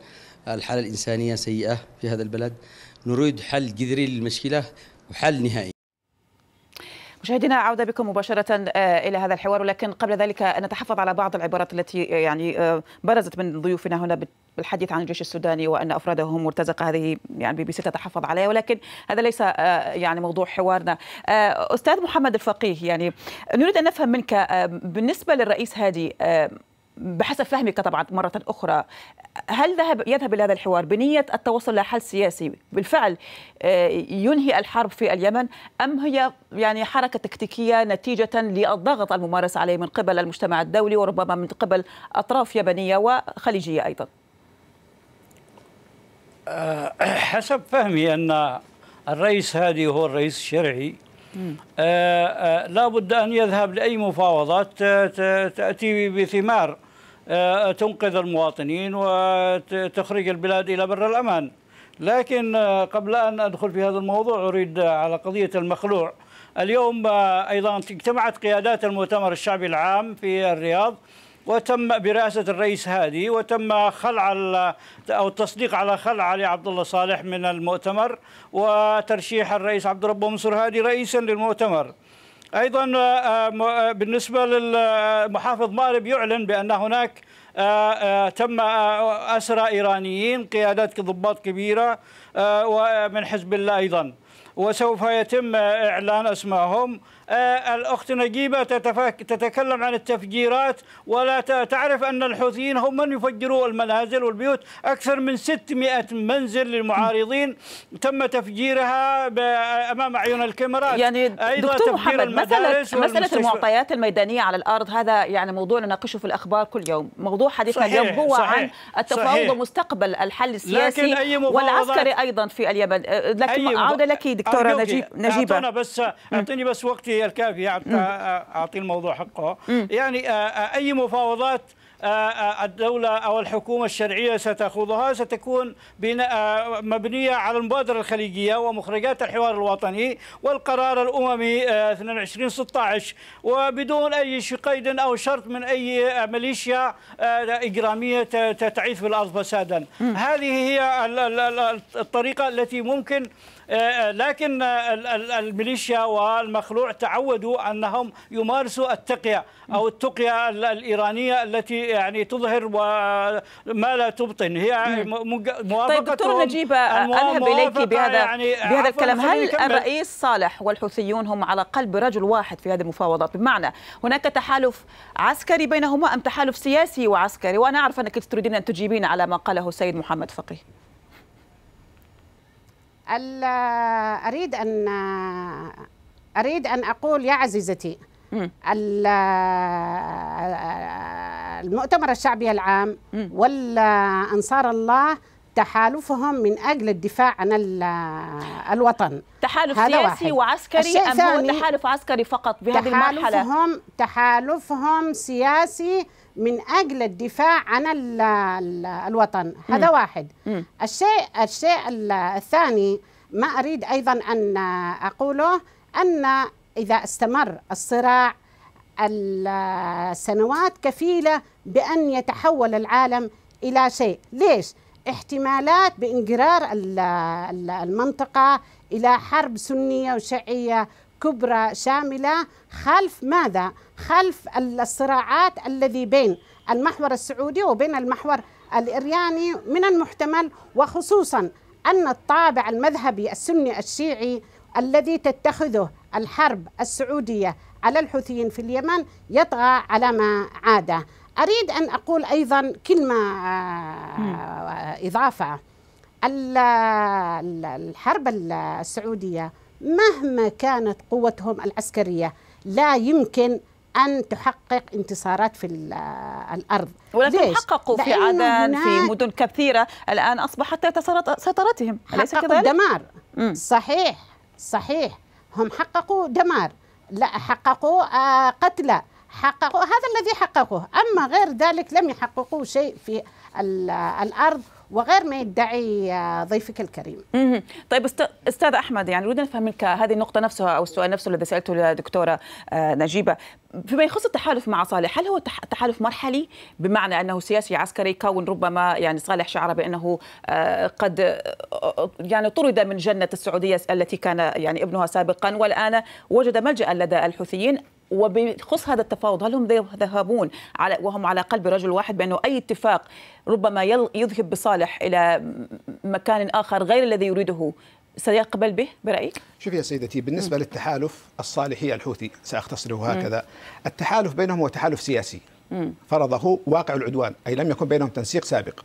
الحاله الانسانيه سيئه في هذا البلد نريد حل جذري للمشكله وحل نهائي مشاهدينا عودة بكم مباشرة آه، إلى هذا الحوار ولكن قبل ذلك نتحفظ على بعض العبارات التي آه، يعني آه، برزت من ضيوفنا هنا بالحديث عن الجيش السوداني وأن أفراده هم مرتزقة هذه يعني بي بي سي تتحفظ عليها ولكن هذا ليس يعني موضوع حوارنا أستاذ محمد الفقيه يعني نريد أن نفهم منك بالنسبة للرئيس هادي بحسب فهمك طبعا مرة أخرى هل ذهب يذهب إلى هذا الحوار بنية التوصل إلى حل سياسي بالفعل آه، ينهي الحرب في اليمن أم هي يعني حركة تكتيكية نتيجة للضغط الممارس عليه من قبل المجتمع الدولي وربما من قبل أطراف يمنية وخليجية أيضا آه، حسب فهمي أن الرئيس هادي هو الرئيس الشرعي آه، لا بد أن يذهب لأي مفاوضات تأتي بثمار آه، تنقذ المواطنين وتخرج البلاد إلى بر الأمان لكن آه، قبل أن أدخل في هذا الموضوع أريد آه، على قضية المخلوع اليوم أيضا اجتمعت قيادات المؤتمر الشعبي العام في الرياض وتم برئاسة الرئيس هادي وتم خلع أو التصديق على خلع علي عبد الله صالح من المؤتمر وترشيح الرئيس عبد ربه منصور هادي رئيسا للمؤتمر أيضا آه، آه، آه، بالنسبة للمحافظ مأرب يعلن بأن هناك تم أسرى إيرانيين قيادات ضباط كبيرة ومن حزب الله أيضا وسوف يتم إعلان أسمائهم آه، الأخت نجيبة تتكلم عن التفجيرات ولا تعرف أن الحوثيين هم من يفجروا المنازل والبيوت أكثر من 600 منزل للمعارضين تم تفجيرها أمام أعين الكاميرات يعني أيضا دكتور محمد مسألة, مسألة المعطيات الميدانية على الأرض هذا يعني موضوع نناقشه في الأخبار كل يوم موضوع حديثنا اليوم هو صحيح عن التفاوض ومستقبل الحل السياسي أي والعسكري أيضا في اليمن أه، لكن عودة لك دكتورة نجيب نجيبة أعطيني بس, أعطيني بس وقتي هي الكافيه حتى يعني اعطي الموضوع حقه يعني اي مفاوضات الدولة أو الحكومة الشرعية ستخوضها ستكون مبنية على المبادرة الخليجية ومخرجات الحوار الوطني والقرار الأممي 2216 وبدون أي قيد أو شرط من أي ميليشيا إجرامية تعيث بالأرض فسادا هذه هي الطريقة التي ممكن آه، آه، لكن آه، الميليشيا والمخلوع تعودوا أنهم يمارسوا التقية أو التقية الإيرانية التي يعني تظهر ما لا تبطن هي موافقة طيب دكتور نجيب أذهب إليك بهذا, يعني بهذا الكلام يعني هل الرئيس صالح والحوثيون هم على قلب رجل واحد في هذه المفاوضات بمعنى هناك تحالف عسكري بينهما أم تحالف سياسي وعسكري وأنا أعرف أنك تريدين أن تجيبين على ما قاله السيد محمد فقيه اريد ان اريد ان اقول يا عزيزتي المؤتمر الشعبي العام والانصار الله تحالفهم من اجل الدفاع عن الوطن تحالف سياسي واحد. وعسكري ام هو تحالف عسكري فقط بهذه تحالفهم المرحله تحالفهم سياسي من اجل الدفاع عن الـ الـ الوطن هذا واحد مم. الشيء الشيء الثاني ما اريد ايضا ان اقوله ان اذا استمر الصراع السنوات كفيله بان يتحول العالم الى شيء ليش احتمالات بانقرار المنطقه الى حرب سنيه وشيعيه كبرى شاملة خلف ماذا؟ خلف الصراعات الذي بين المحور السعودي وبين المحور الإرياني من المحتمل وخصوصا أن الطابع المذهبي السني الشيعي الذي تتخذه الحرب السعودية على الحوثيين في اليمن يطغى على ما عاده أريد أن أقول أيضا كلمة آه، إضافة الحرب السعودية مهما كانت قوتهم العسكرية لا يمكن أن تحقق انتصارات في الأرض ولكن حققوا في عدن في مدن كثيرة الآن أصبحت تحت سيطرتهم أليس كذلك؟ دمار مم. صحيح صحيح هم حققوا دمار لا حققوا آه، قتلى حققوا هذا الذي حققوه أما غير ذلك لم يحققوا شيء في الأرض وغير ما يدعي ضيفك الكريم. مم. طيب استاذ احمد يعني نريد نفهم منك هذه النقطه نفسها او السؤال نفسه الذي سالته للدكتوره آه، نجيبه فيما يخص التحالف مع صالح هل هو تحالف مرحلي بمعنى انه سياسي عسكري كون ربما يعني صالح شعر بانه آه، قد آه، يعني طرد من جنه السعوديه التي كان يعني ابنها سابقا والان وجد ملجا لدى الحوثيين وبخص هذا التفاوض هل هم يذهبون على وهم على قلب رجل واحد بانه اي اتفاق ربما يذهب بصالح الى مكان اخر غير الذي يريده سيقبل به برايك؟ شوفي يا سيدتي بالنسبه م. للتحالف الصالحي الحوثي ساختصره هكذا، م. التحالف بينهم هو تحالف سياسي م. فرضه واقع العدوان، اي لم يكن بينهم تنسيق سابق.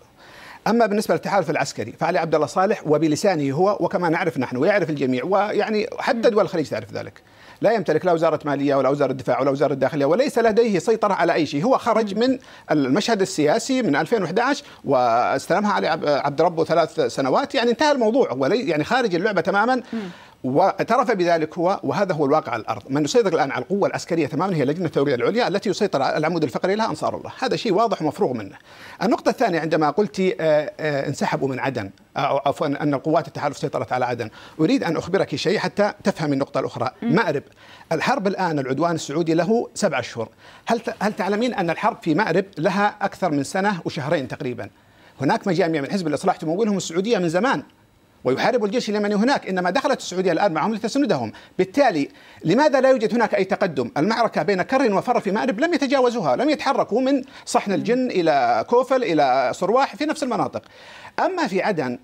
اما بالنسبه للتحالف العسكري فعلي عبد الله صالح وبلسانه هو وكما نعرف نحن ويعرف الجميع ويعني حتى دول الخليج تعرف ذلك. لا يمتلك لا وزاره ماليه ولا وزاره دفاع ولا وزاره داخليه وليس لديه سيطره على اي شيء هو خرج من المشهد السياسي من 2011 واستلمها علي عبد ربه ثلاث سنوات يعني انتهى الموضوع هو يعني خارج اللعبه تماما واعترف بذلك هو وهذا هو الواقع على الارض، من يسيطر الان على القوه العسكريه تماما هي لجنه التوريه العليا التي يسيطر على العمود الفقري لها انصار الله، هذا شيء واضح ومفروغ منه. النقطه الثانيه عندما قلت آه، آه، انسحبوا من عدن آه، او عفوا ان القوات التحالف سيطرت على عدن، اريد ان اخبرك شيء حتى تفهم النقطه الاخرى، مأرب الحرب الان العدوان السعودي له سبعة اشهر، هل هل تعلمين ان الحرب في مأرب لها اكثر من سنه وشهرين تقريبا؟ هناك مجاميع من حزب الاصلاح تمولهم السعوديه من زمان ويحارب الجيش اليمني هناك انما دخلت السعوديه الان معهم لتسندهم بالتالي لماذا لا يوجد هناك اي تقدم المعركه بين كر وفر في مأرب لم يتجاوزوها لم يتحركوا من صحن الجن الى كوفل الى صرواح في نفس المناطق اما في عدن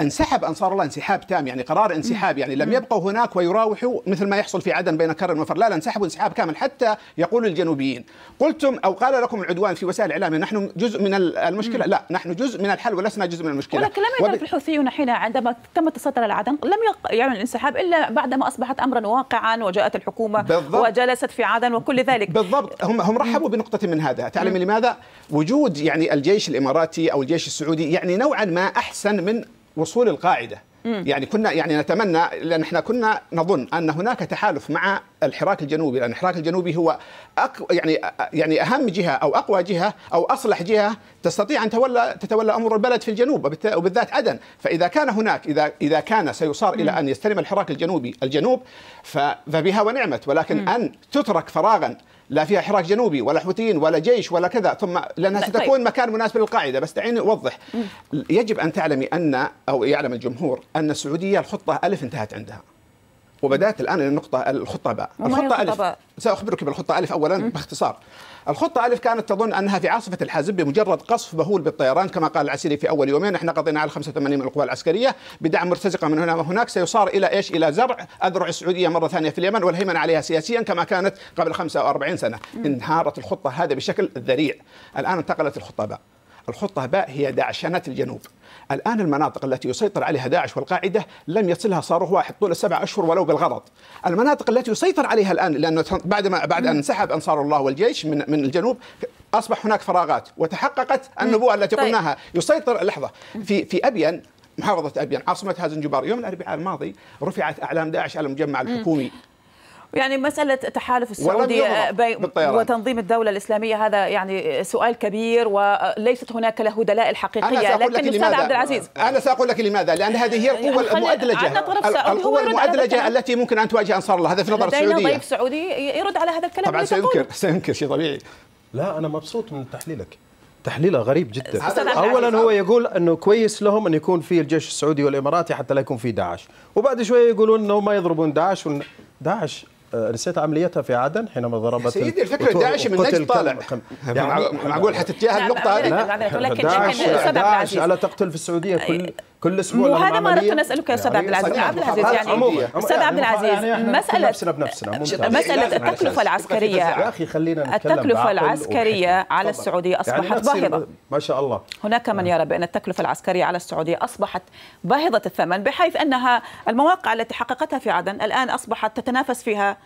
انسحب انصار الله انسحاب تام يعني قرار انسحاب يعني لم يبقوا هناك ويراوحوا مثل ما يحصل في عدن بين كرم وفر لا لا انسحبوا انسحاب كامل حتى يقول الجنوبيين قلتم او قال لكم العدوان في وسائل الاعلام نحن جزء من المشكله لا نحن جزء من الحل ولسنا جزء من المشكله ولكن لم يعرف وب... الحوثيون حين عندما تم السيطره على عدن لم يعلن يعمل يعني الانسحاب الا بعدما اصبحت امرا واقعا وجاءت الحكومه بالضبط. وجلست في عدن وكل ذلك بالضبط هم هم رحبوا بنقطه من هذا تعلم لماذا وجود يعني الجيش الاماراتي او الجيش السعودي يعني نوعا ما احسن من وصول القاعده يعني كنا يعني نتمنى لان احنا كنا نظن ان هناك تحالف مع الحراك الجنوبي لان الحراك الجنوبي هو أقو يعني يعني اهم جهه او اقوى جهه او اصلح جهه تستطيع ان تولى تتولى امور البلد في الجنوب وبالذات عدن فاذا كان هناك اذا اذا كان سيصار الى ان يستلم الحراك الجنوبي الجنوب فبها ونعمت ولكن ان تترك فراغا لا فيها حراك جنوبي ولا حوثيين ولا جيش ولا كذا ثم لانها طيب. ستكون مكان مناسب للقاعده بس دعيني اوضح يجب ان تعلمي ان او يعلم الجمهور ان السعوديه الخطه الف انتهت عندها وبدات الان النقطه الخطه باء الخطه الف ساخبرك بالخطه الف اولا باختصار الخطة ألف كانت تظن أنها في عاصفة الحزب بمجرد قصف بهول بالطيران كما قال العسيري في أول يومين احنا قضينا على 85 من القوى العسكرية بدعم مرتزقة من هنا وهناك سيصار إلى إيش إلى زرع أذرع السعودية مرة ثانية في اليمن والهيمنة عليها سياسيا كما كانت قبل 45 سنة انهارت الخطة هذا بشكل ذريع الآن انتقلت الخطة باء الخطة باء هي داعشانات الجنوب الآن المناطق التي يسيطر عليها داعش والقاعدة لم يصلها صاروخ واحد طول سبع أشهر ولو بالغلط المناطق التي يسيطر عليها الآن لأنه بعد ما بعد أن انسحب أنصار الله والجيش من من الجنوب أصبح هناك فراغات وتحققت النبوءة التي طيب. قلناها يسيطر لحظة في في أبين محافظة أبين عاصمة هازنجبار يوم الأربعاء الماضي رفعت أعلام داعش على المجمع الحكومي يعني مسألة تحالف السعودي آه، وتنظيم الدولة الإسلامية هذا يعني سؤال كبير وليست آه، هناك له دلائل حقيقية لكن أستاذ عبد العزيز أنا سأقول لك لماذا لأن هذه هي يعني القوة المؤدلجة القوة المؤدلجة التي ممكن أن تواجه أنصار الله هذا في نظر السعودية ضيف سعودي يرد على هذا الكلام طبعا سينكر سينكر شيء طبيعي لا أنا مبسوط من تحليلك تحليله غريب جدا اولا هو يقول انه كويس لهم ان يكون في الجيش السعودي والاماراتي حتى لا يكون في داعش وبعد شويه يقولون انه ما يضربون داعش داعش آه، نسيت عمليتها في عدن حينما ضربت سيدي الفكره داعش من نجد طالع يعني نعم. معقول حتتجاهل النقطه هذه لا لا لا لا لا لا كل كل اسبوع وهذا ما اردت ان إيه؟ اسالك يا استاذ يعني عبد العزيز عبد العزيز يعني استاذ عبد العزيز مساله بنفسنا مساله التكلفه العسكريه يا اخي خلينا نتكلم التكلفه العسكريه على السعوديه اصبحت يعني باهظه ما شاء الله هناك من آه. يرى بان التكلفه العسكريه على السعوديه اصبحت باهظه الثمن بحيث انها المواقع التي حققتها في عدن الان اصبحت تتنافس فيها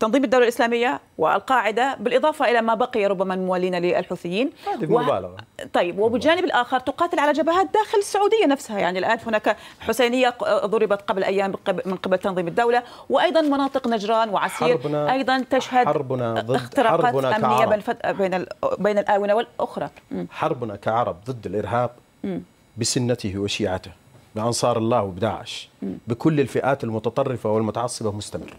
تنظيم الدولة الإسلامية والقاعدة بالإضافة إلى ما بقي ربما من موالين للحوثيين هذه و... مبالغة طيب وبالجانب الآخر تقاتل على جبهات داخل السعودية نفسها يعني الآن هناك حسينية ضربت قبل أيام من قبل تنظيم الدولة وأيضا مناطق نجران وعسير حربنا أيضا تشهد حربنا ضد اختراقات حربنا أمنية بين, بين, ال... بين الآونة والأخرى م. حربنا كعرب ضد الإرهاب م. بسنته وشيعته بأنصار الله وبداعش بكل الفئات المتطرفة والمتعصبة مستمر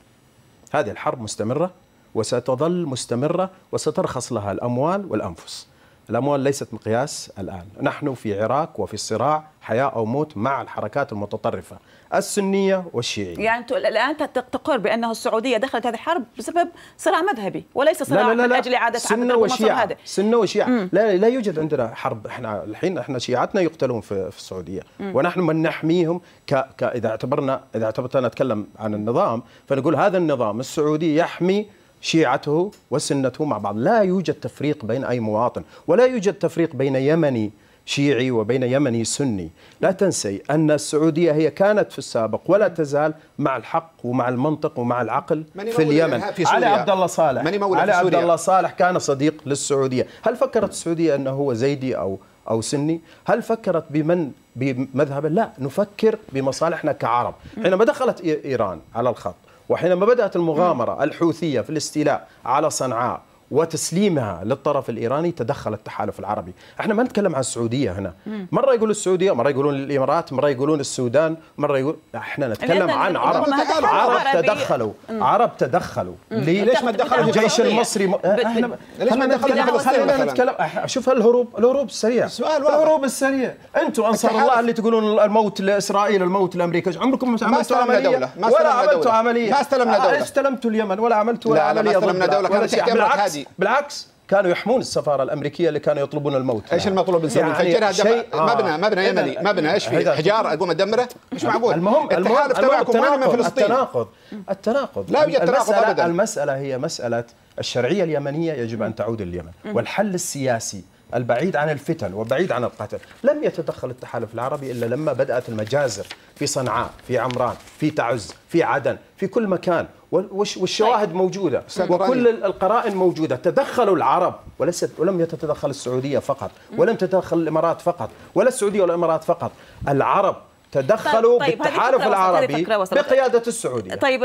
هذه الحرب مستمرة وستظل مستمرة وسترخص لها الأموال والأنفس الأموال ليست مقياس الآن نحن في عراق وفي الصراع حياة أو موت مع الحركات المتطرفة السنيه والشيعيه يعني انتم الان تقر بانه السعوديه دخلت هذه الحرب بسبب صراع مذهبي وليس صراع لا لا لا من اجل اعاده سنه وشيعه سنه وشيعه لا لا يوجد عندنا حرب احنا الحين احنا شيعتنا يقتلون في, في السعوديه مم. ونحن من نحميهم ك... ك... اذا اعتبرنا اذا اعتبرت انا اتكلم عن النظام فنقول هذا النظام السعودي يحمي شيعته وسنته مع بعض لا يوجد تفريق بين اي مواطن ولا يوجد تفريق بين يمني شيعي وبين يمني سني لا تنسي أن السعودية هي كانت في السابق ولا تزال مع الحق ومع المنطق ومع العقل في اليمن في علي عبد الله صالح علي عبد الله صالح كان صديق للسعودية هل فكرت السعودية أنه هو زيدي أو أو سني هل فكرت بمن بمذهب لا نفكر بمصالحنا كعرب حينما دخلت إيران على الخط وحينما بدأت المغامرة الحوثية في الاستيلاء على صنعاء وتسليمها للطرف الايراني تدخل التحالف العربي، احنا ما نتكلم عن السعوديه هنا، مره يقول السعوديه، مره يقولون الامارات، مره يقولون السودان، مره يقول احنا نتكلم عن عرب عرب تدخلوا، عرب تدخلوا، ليش ما تدخلوا الجيش المصري؟ م... احنا ليش ما تدخلوا نتكلم شوف الهروب الهروب السريع سؤال الهروب السريع، انتم انصار الله اللي تقولون الموت لاسرائيل، الموت لامريكا، عمركم ما عملتوا عمليه ولا عملتوا عمليه ما استلمنا آه، دوله استلمتوا اليمن ولا عملتوا ولا عمليه لا ما استلمنا دوله كانت بالعكس العكس بالعكس كانوا يحمون السفاره الامريكيه اللي كانوا يطلبون الموت ايش المطلوب نسوي؟ يعني نفجرها شيء مبنى آه مبنى يمني مبنى ايش فيه؟ حجار اقوم ادمره؟ مش معقول المهم التحالف تبعكم وين من فلسطين؟ التناقض التناقض لا يوجد تناقض ابدا المساله هي مساله الشرعيه اليمنيه يجب ان تعود لليمن والحل السياسي البعيد عن الفتن وبعيد عن القتل لم يتدخل التحالف العربي إلا لما بدأت المجازر في صنعاء في عمران في تعز في عدن في كل مكان والشواهد طيب. موجوده وكل القرائن موجوده تدخلوا العرب وليست ولم تتدخل السعوديه فقط ولم تتدخل الامارات فقط ولا السعوديه ولا الامارات فقط العرب تدخلوا طيب, طيب، بالتحالف العربي بقيادة السعودية طيب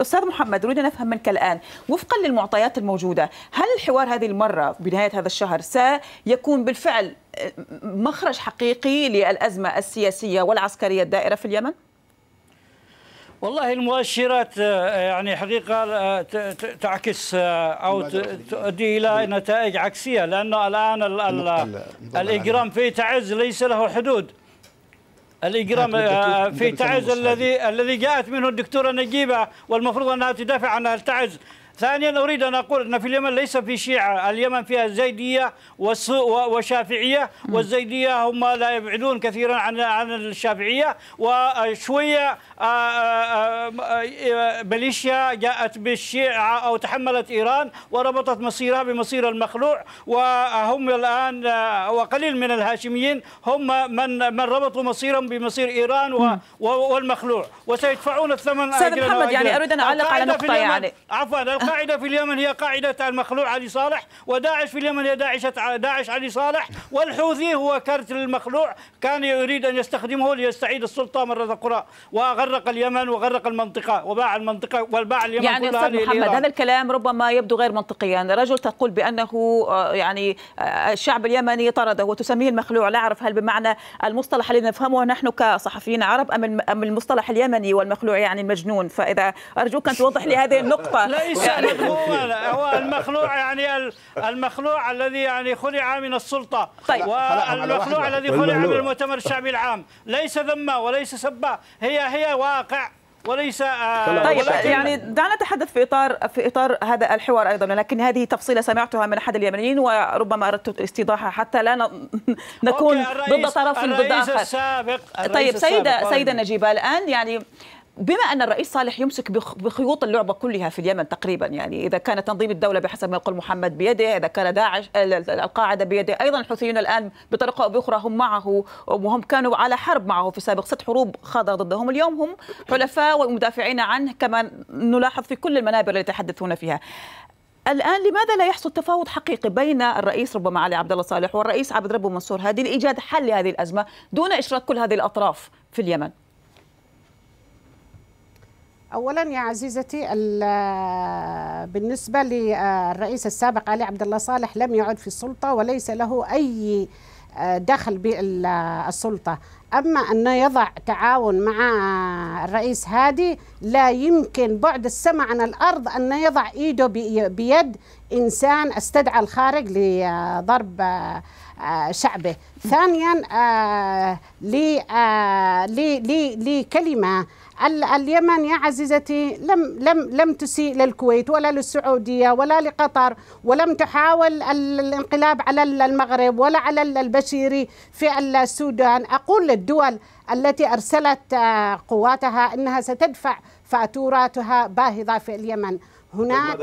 أستاذ محمد أريد أن أفهم منك الآن وفقا للمعطيات الموجودة هل الحوار هذه المرة بنهاية هذا الشهر سيكون بالفعل مخرج حقيقي للأزمة السياسية والعسكرية الدائرة في اليمن؟ والله المؤشرات آه، يعني حقيقة آه، تعكس آه، أو تؤدي إلى نعم. نتائج عكسية لأنه الآن الإجرام في تعز ليس له حدود الإجرام نعم، في تعز الذي الذي جاءت منه الدكتورة نجيبة والمفروض أنها تدافع عن تعز ثانيا أريد أن أقول أن في اليمن ليس في شيعة اليمن فيها زيدية وشافعية والزيدية هم لا يبعدون كثيرا عن عن الشافعية وشوية آه، آه، آه، ميليشيا جاءت بالشيعة أو تحملت إيران وربطت مصيرها بمصير المخلوع وهم الآن وقليل من الهاشميين هم من من ربطوا مصيرهم بمصير إيران والمخلوع وسيدفعون الثمن أستاذ محمد يعني أريد أن أعلق على نقطة يعني عفوا القاعده في اليمن هي قاعده المخلوع علي صالح وداعش في اليمن هي داعش داعش علي صالح والحوثي هو كرت المخلوع كان يريد ان يستخدمه ليستعيد السلطه مره اخرى وغرق اليمن وغرق المنطقه وباع المنطقه وباع اليمن يعني كلها محمد هذا الكلام ربما يبدو غير منطقيا رجل تقول بانه آه، يعني آه، الشعب اليمني طرده وتسميه المخلوع لا اعرف هل بمعنى المصطلح الذي نفهمه نحن كصحفيين عرب ام المصطلح اليمني والمخلوع يعني المجنون فاذا ارجوك ان توضح لي هذه النقطه ليس هو المخلوع يعني المخلوع الذي يعني خلع من السلطة طيب. والمخلوع الذي خلع من المؤتمر الشعبي العام ليس ذمة وليس سبة هي هي واقع وليس آه، طيب يعني دعنا نتحدث في اطار في اطار هذا الحوار ايضا لكن هذه تفصيله سمعتها من احد اليمنيين وربما اردت استيضاحها حتى لا نكون ضد طرف ضد اخر السابق. الرئيس طيب السابق سيده سيده نجيبه الان يعني بما ان الرئيس صالح يمسك بخيوط اللعبه كلها في اليمن تقريبا يعني اذا كان تنظيم الدوله بحسب ما يقول محمد بيده اذا كان داعش القاعده بيده ايضا الحوثيون الان بطريقه او باخرى هم معه وهم كانوا على حرب معه في سابق ست حروب خاض ضدهم اليوم هم حلفاء ومدافعين عنه كما نلاحظ في كل المنابر اللي يتحدثون فيها الان لماذا لا يحصل تفاوض حقيقي بين الرئيس ربما علي عبد الله صالح والرئيس عبد ربه منصور هادي لايجاد حل لهذه الازمه دون اشراك كل هذه الاطراف في اليمن اولا يا عزيزتي بالنسبه للرئيس السابق علي عبد الله صالح لم يعد في السلطه وليس له اي آه، دخل بالسلطه اما ان يضع تعاون مع الرئيس هادي لا يمكن بعد السماء عن الارض ان يضع ايده بيد انسان استدعى الخارج لضرب آه، شعبه ثانيا آه، لكلمه اليمن يا عزيزتي لم لم لم تسيء للكويت ولا للسعوديه ولا لقطر ولم تحاول الانقلاب على المغرب ولا على البشيري في السودان اقول للدول التي ارسلت آه، قواتها انها ستدفع فاتوراتها باهظه في اليمن هناك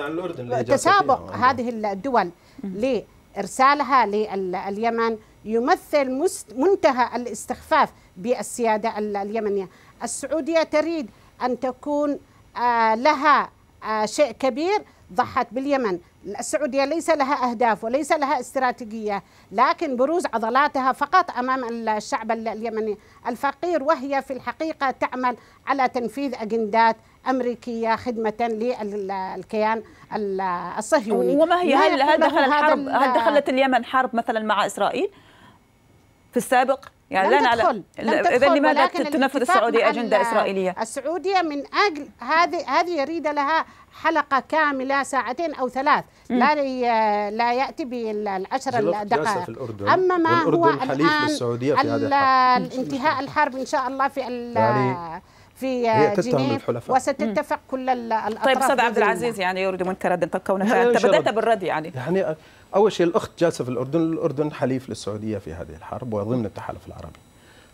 تسابق هذه الدول لارسالها لليمن يمثل منتهى الاستخفاف بالسياده اليمنيه السعودية تريد أن تكون آه، لها آه، شيء كبير ضحت باليمن السعودية ليس لها أهداف وليس لها استراتيجية لكن بروز عضلاتها فقط أمام الشعب اليمني الفقير وهي في الحقيقة تعمل على تنفيذ أجندات أمريكية خدمة للكيان الصهيوني وما هي هل, هل دخل الحرب هل دخلت اليمن حرب مثلا مع إسرائيل في السابق؟ يعني لن تدخل لن تدخل اذا لماذا تنفذ السعوديه اجنده اسرائيليه؟ السعوديه من اجل هذه هذه يريد لها حلقه كامله ساعتين او ثلاث لا لا ياتي بالعشر دقائق اما ما هو الان الانتهاء الحرب ان شاء الله في يعني في جنيف وستتفق كل الاطراف طيب استاذ عبد العزيز يعني يريد منك ردا كونك انت بدات بالرد يعني يعني أول شيء الأخت جالسة في الأردن الأردن حليف للسعودية في هذه الحرب وضمن التحالف العربي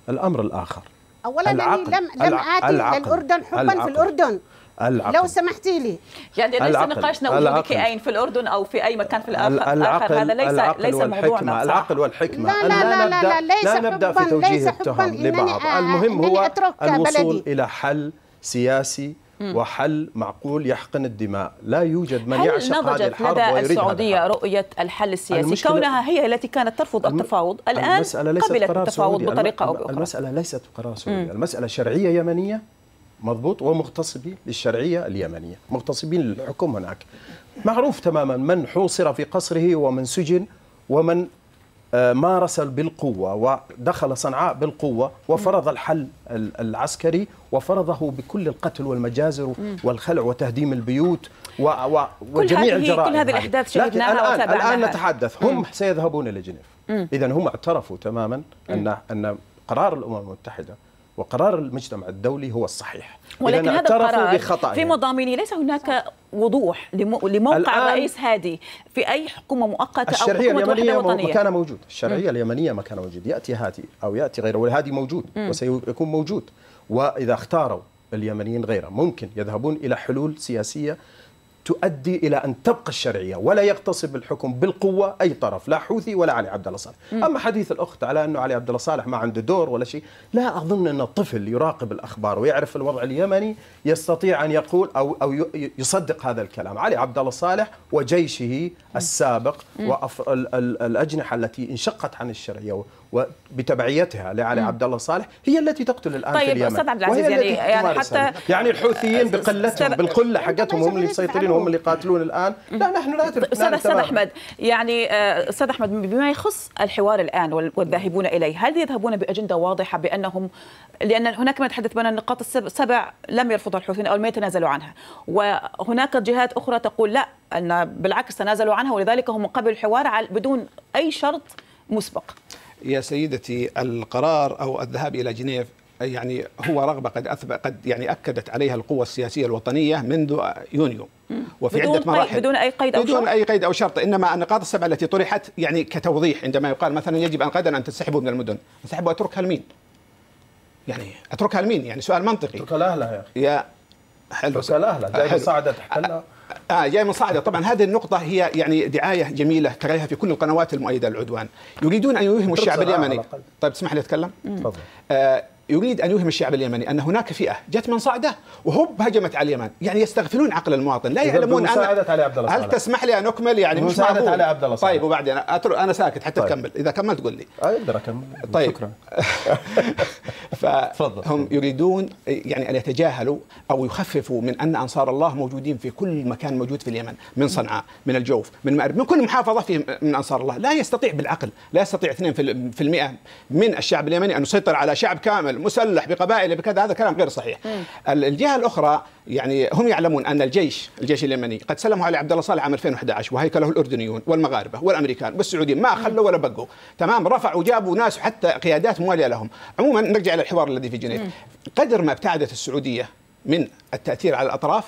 الأمر الآخر أولا العقل. انا لم لم آتي للأردن حبا العقل. في الأردن العقل. لو سمحتي لي يعني ليس العقل. نقاشنا وجودك أين في الأردن أو في أي مكان في الآخر العقل. هذا ليس العقل ليس موضوعنا العقل والحكمة لا لا لا, لا, لا, لا, لا نبدأ في توجيه التهم لبعض المهم آه، هو الوصول إلى حل سياسي وحل معقول يحقن الدماء لا يوجد من يعشق هذه الحرب لدى السعودية رؤية الحل السياسي كونها هي التي كانت ترفض التفاوض الآن المسألة ليست قبلت قرار التفاوض سعودي. بطريقة أو بأخرى المسألة ليست قرار سعودي المسألة شرعية يمنية مضبوط ومغتصبي للشرعية اليمنية مغتصبين للحكم هناك معروف تماما من حوصر في قصره ومن سجن ومن آه، مارس بالقوة ودخل صنعاء بالقوة وفرض الحل العسكري وفرضه بكل القتل والمجازر والخلع وتهديم البيوت وجميع الجرائم كل هذه الأحداث شهدناها الآن, الآن نتحدث هم سيذهبون إلى جنيف إذا هم اعترفوا تماما أن أن قرار الأمم المتحدة وقرار المجتمع الدولي هو الصحيح ولكن هذا القرار بخطأ في مضامينه ليس هناك وضوح لموقع الرئيس هادي في اي حكومه مؤقته او حكومه اليمنية وطنيه كان موجود الشرعيه اليمنيه ما كان موجود ياتي هادي او ياتي غيره والهادي موجود م. وسيكون موجود واذا اختاروا اليمنيين غيره ممكن يذهبون الى حلول سياسيه تؤدي الى ان تبقى الشرعيه ولا يغتصب الحكم بالقوه اي طرف لا حوثي ولا علي عبد الله صالح، اما حديث الاخت على انه علي عبد الله صالح ما عنده دور ولا شيء، لا اظن ان الطفل يراقب الاخبار ويعرف الوضع اليمني يستطيع ان يقول او او يصدق هذا الكلام، علي عبد الله صالح وجيشه السابق والاجنحه التي انشقت عن الشرعيه وبتبعيتها لعلي عبد الله صالح هي التي تقتل الان طيب في اليمن استاذ عبد العزيز يعني, يعني حتى يعني الحوثيين بقلتهم بالقله حقتهم هم اللي مسيطرين وهم اللي يقاتلون الان لا نحن لا استاذ استاذ احمد يعني آه، استاذ احمد بما يخص الحوار الان والذاهبون اليه هل يذهبون باجنده واضحه بانهم لان هناك ما تحدث بان النقاط السبع لم يرفضها الحوثيين او لم يتنازلوا عنها وهناك جهات اخرى تقول لا ان بالعكس تنازلوا عنها ولذلك هم من قبل الحوار بدون اي شرط مسبق يا سيدتي القرار او الذهاب الى جنيف يعني هو رغبه قد أثبت قد يعني اكدت عليها القوى السياسيه الوطنيه منذ يونيو وفي بدون عده مراحل بدون اي قيد او شرط بدون اي قيد او شرط انما النقاط السبعه التي طرحت يعني كتوضيح عندما يقال مثلا يجب ان غدا ان تنسحبوا من المدن انسحبوا اتركها لمين؟ يعني اتركها لمين؟ يعني سؤال منطقي اتركها لاهلها يا اخي يا حلو اتركها لاهلها جاي صعدت تحتلها آه جاي من صاعدة طبعا هذه النقطة هي يعني دعاية جميلة تريها في كل القنوات المؤيدة للعدوان يريدون أن يوهموا الشعب اليمني طيب اسمح لي أتكلم آه يريد ان يوهم الشعب اليمني ان هناك فئه جت من صعده وهب هجمت على اليمن، يعني يستغفلون عقل المواطن، لا يعلمون انا علي عبد الله هل تسمح لي ان اكمل يعني مش معقول علي عبد الله طيب وبعدين انا, ساكت حتى طيب. تكمل، اذا كملت قول لي اقدر آه، اكمل طيب شكرا فهم يريدون يعني ان يتجاهلوا او يخففوا من ان انصار الله موجودين في كل مكان موجود في اليمن، من صنعاء، من الجوف، من مأرب، من كل محافظه فيه من انصار الله، لا يستطيع بالعقل، لا يستطيع 2% من الشعب اليمني ان يسيطر على شعب كامل مؤمن مسلح بقبائله بكذا هذا كلام غير صحيح إيه. الجهه الاخرى يعني هم يعلمون ان الجيش الجيش اليمني قد سلموا على عبد الله صالح عام 2011 وهيكله الاردنيون والمغاربه والامريكان والسعوديين ما خلوا ولا بقوا تمام رفعوا جابوا ناس وحتى قيادات مواليه لهم عموما نرجع للحوار الذي في جنيف إيه. قدر ما ابتعدت السعوديه من التاثير على الاطراف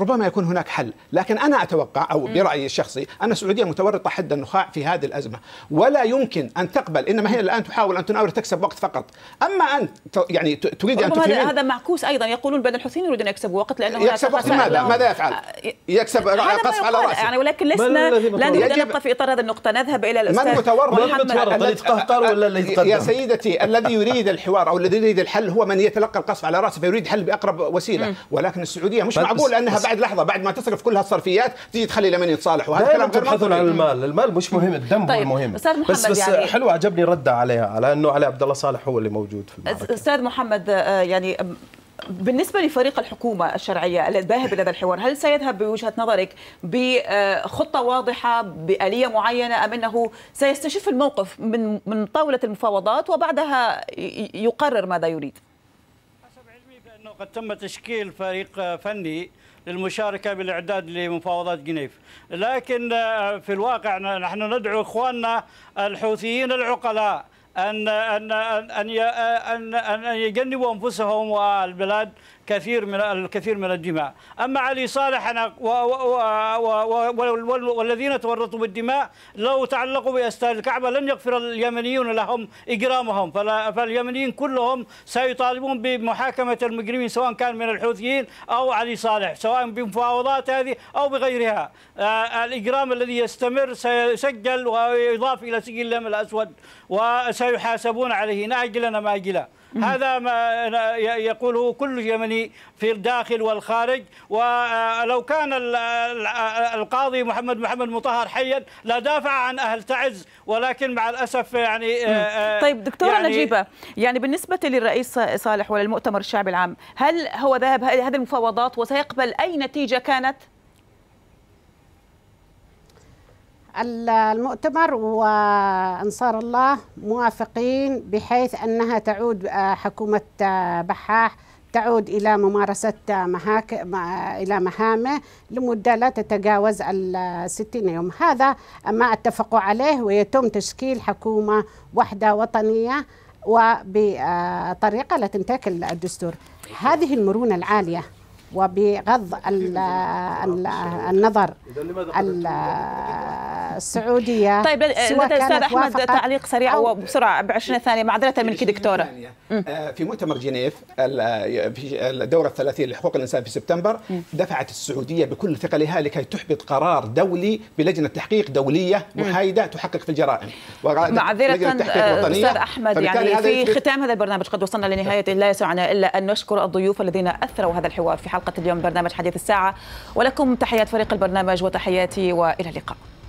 ربما يكون هناك حل لكن أنا أتوقع أو برأيي الشخصي أن السعودية متورطة حد النخاع في هذه الأزمة ولا يمكن أن تقبل إنما هي الآن تحاول أن تناور تكسب وقت فقط أما أن يعني تريد أن هذا هذا معكوس أيضا يقولون بأن الحوثيين يريدون يكسبوا وقت لأنه يكسب وقت ماذا ماذا يفعل؟ آه، يكسب قصف على رأسه يعني ولكن لسنا لا نريد أن نبقى في إطار هذا النقطة نذهب إلى الأستاذ من متورط؟ الذي يتقهقر ولا الذي يتقدم؟ يا سيدتي الذي يريد الحوار أو الذي يريد الحل هو من يتلقى القصف على رأسه فيريد حل بأقرب وسيلة ولكن السعودية مش معقول أنها بعد لحظه بعد ما تصرف كل هالصرفيات تيجي تخلي لمن يتصالح وهذا كلام تبحثون عن المال المال مش مهم الدم طيب. هو المهم أستاذ محمد بس بس يعني حلو عجبني رده عليها على انه علي عبد الله صالح هو اللي موجود في المعركه استاذ محمد آه، يعني بالنسبة لفريق الحكومة الشرعية الذاهب إلى الحوار هل سيذهب بوجهة نظرك بخطة آه، واضحة بآلية معينة أم أنه سيستشف الموقف من من طاولة المفاوضات وبعدها يقرر ماذا يريد؟ حسب علمي بأنه قد تم تشكيل فريق فني للمشاركه بالاعداد لمفاوضات جنيف لكن آه، في الواقع نحن ندعو اخواننا الحوثيين العقلاء ان ان ان ان آه، يجنبوا انفسهم والبلاد كثير من الكثير من الدماء أما علي صالح أنا والذين تورطوا بالدماء لو تعلقوا باستاذ الكعبة لن يغفر اليمنيون لهم إجرامهم فاليمنيين كلهم سيطالبون بمحاكمة المجرمين سواء كان من الحوثيين أو علي صالح سواء بمفاوضات هذه أو بغيرها آه، الإجرام الذي يستمر سيسجل ويضاف إلى سجل الأسود وسيحاسبون عليه ناجلا ما أجلا هذا ما يقوله كل يمني في الداخل والخارج ولو آه، كان آه، القاضي محمد محمد مطهر حيا لدافع عن أهل تعز ولكن مع الأسف يعني آه، طيب دكتورة يعني نجيبة يعني بالنسبة للرئيس صالح وللمؤتمر الشعبي العام هل هو ذهب هذه المفاوضات وسيقبل أي نتيجة كانت؟ المؤتمر وأنصار الله موافقين بحيث أنها تعود آه، حكومة آه، بحاح تعود إلى ممارسة آه، مهاك... إلى مهامه لمدة لا تتجاوز الستين يوم هذا ما اتفقوا عليه ويتم تشكيل حكومة وحدة وطنية وبطريقة لا تنتهك الدستور هذه المرونة العالية وبغض النظر السعوديه طيب استاذ احمد تعليق سريع وبسرعه ب 20 ثانيه معذره منك دكتوره آه، في مؤتمر جنيف في الدوره الثلاثيه لحقوق الانسان في سبتمبر دفعت السعوديه بكل ثقلها لكي تحبط قرار دولي بلجنه تحقيق دوليه محايده تحقق في الجرائم معذره استاذ احمد يعني في ختام هذا البرنامج قد وصلنا لنهايته لا يسعنا الا ان نشكر الضيوف الذين اثروا هذا الحوار في حلقه حلقة اليوم برنامج حديث الساعة ولكم تحيات فريق البرنامج وتحياتي وإلى اللقاء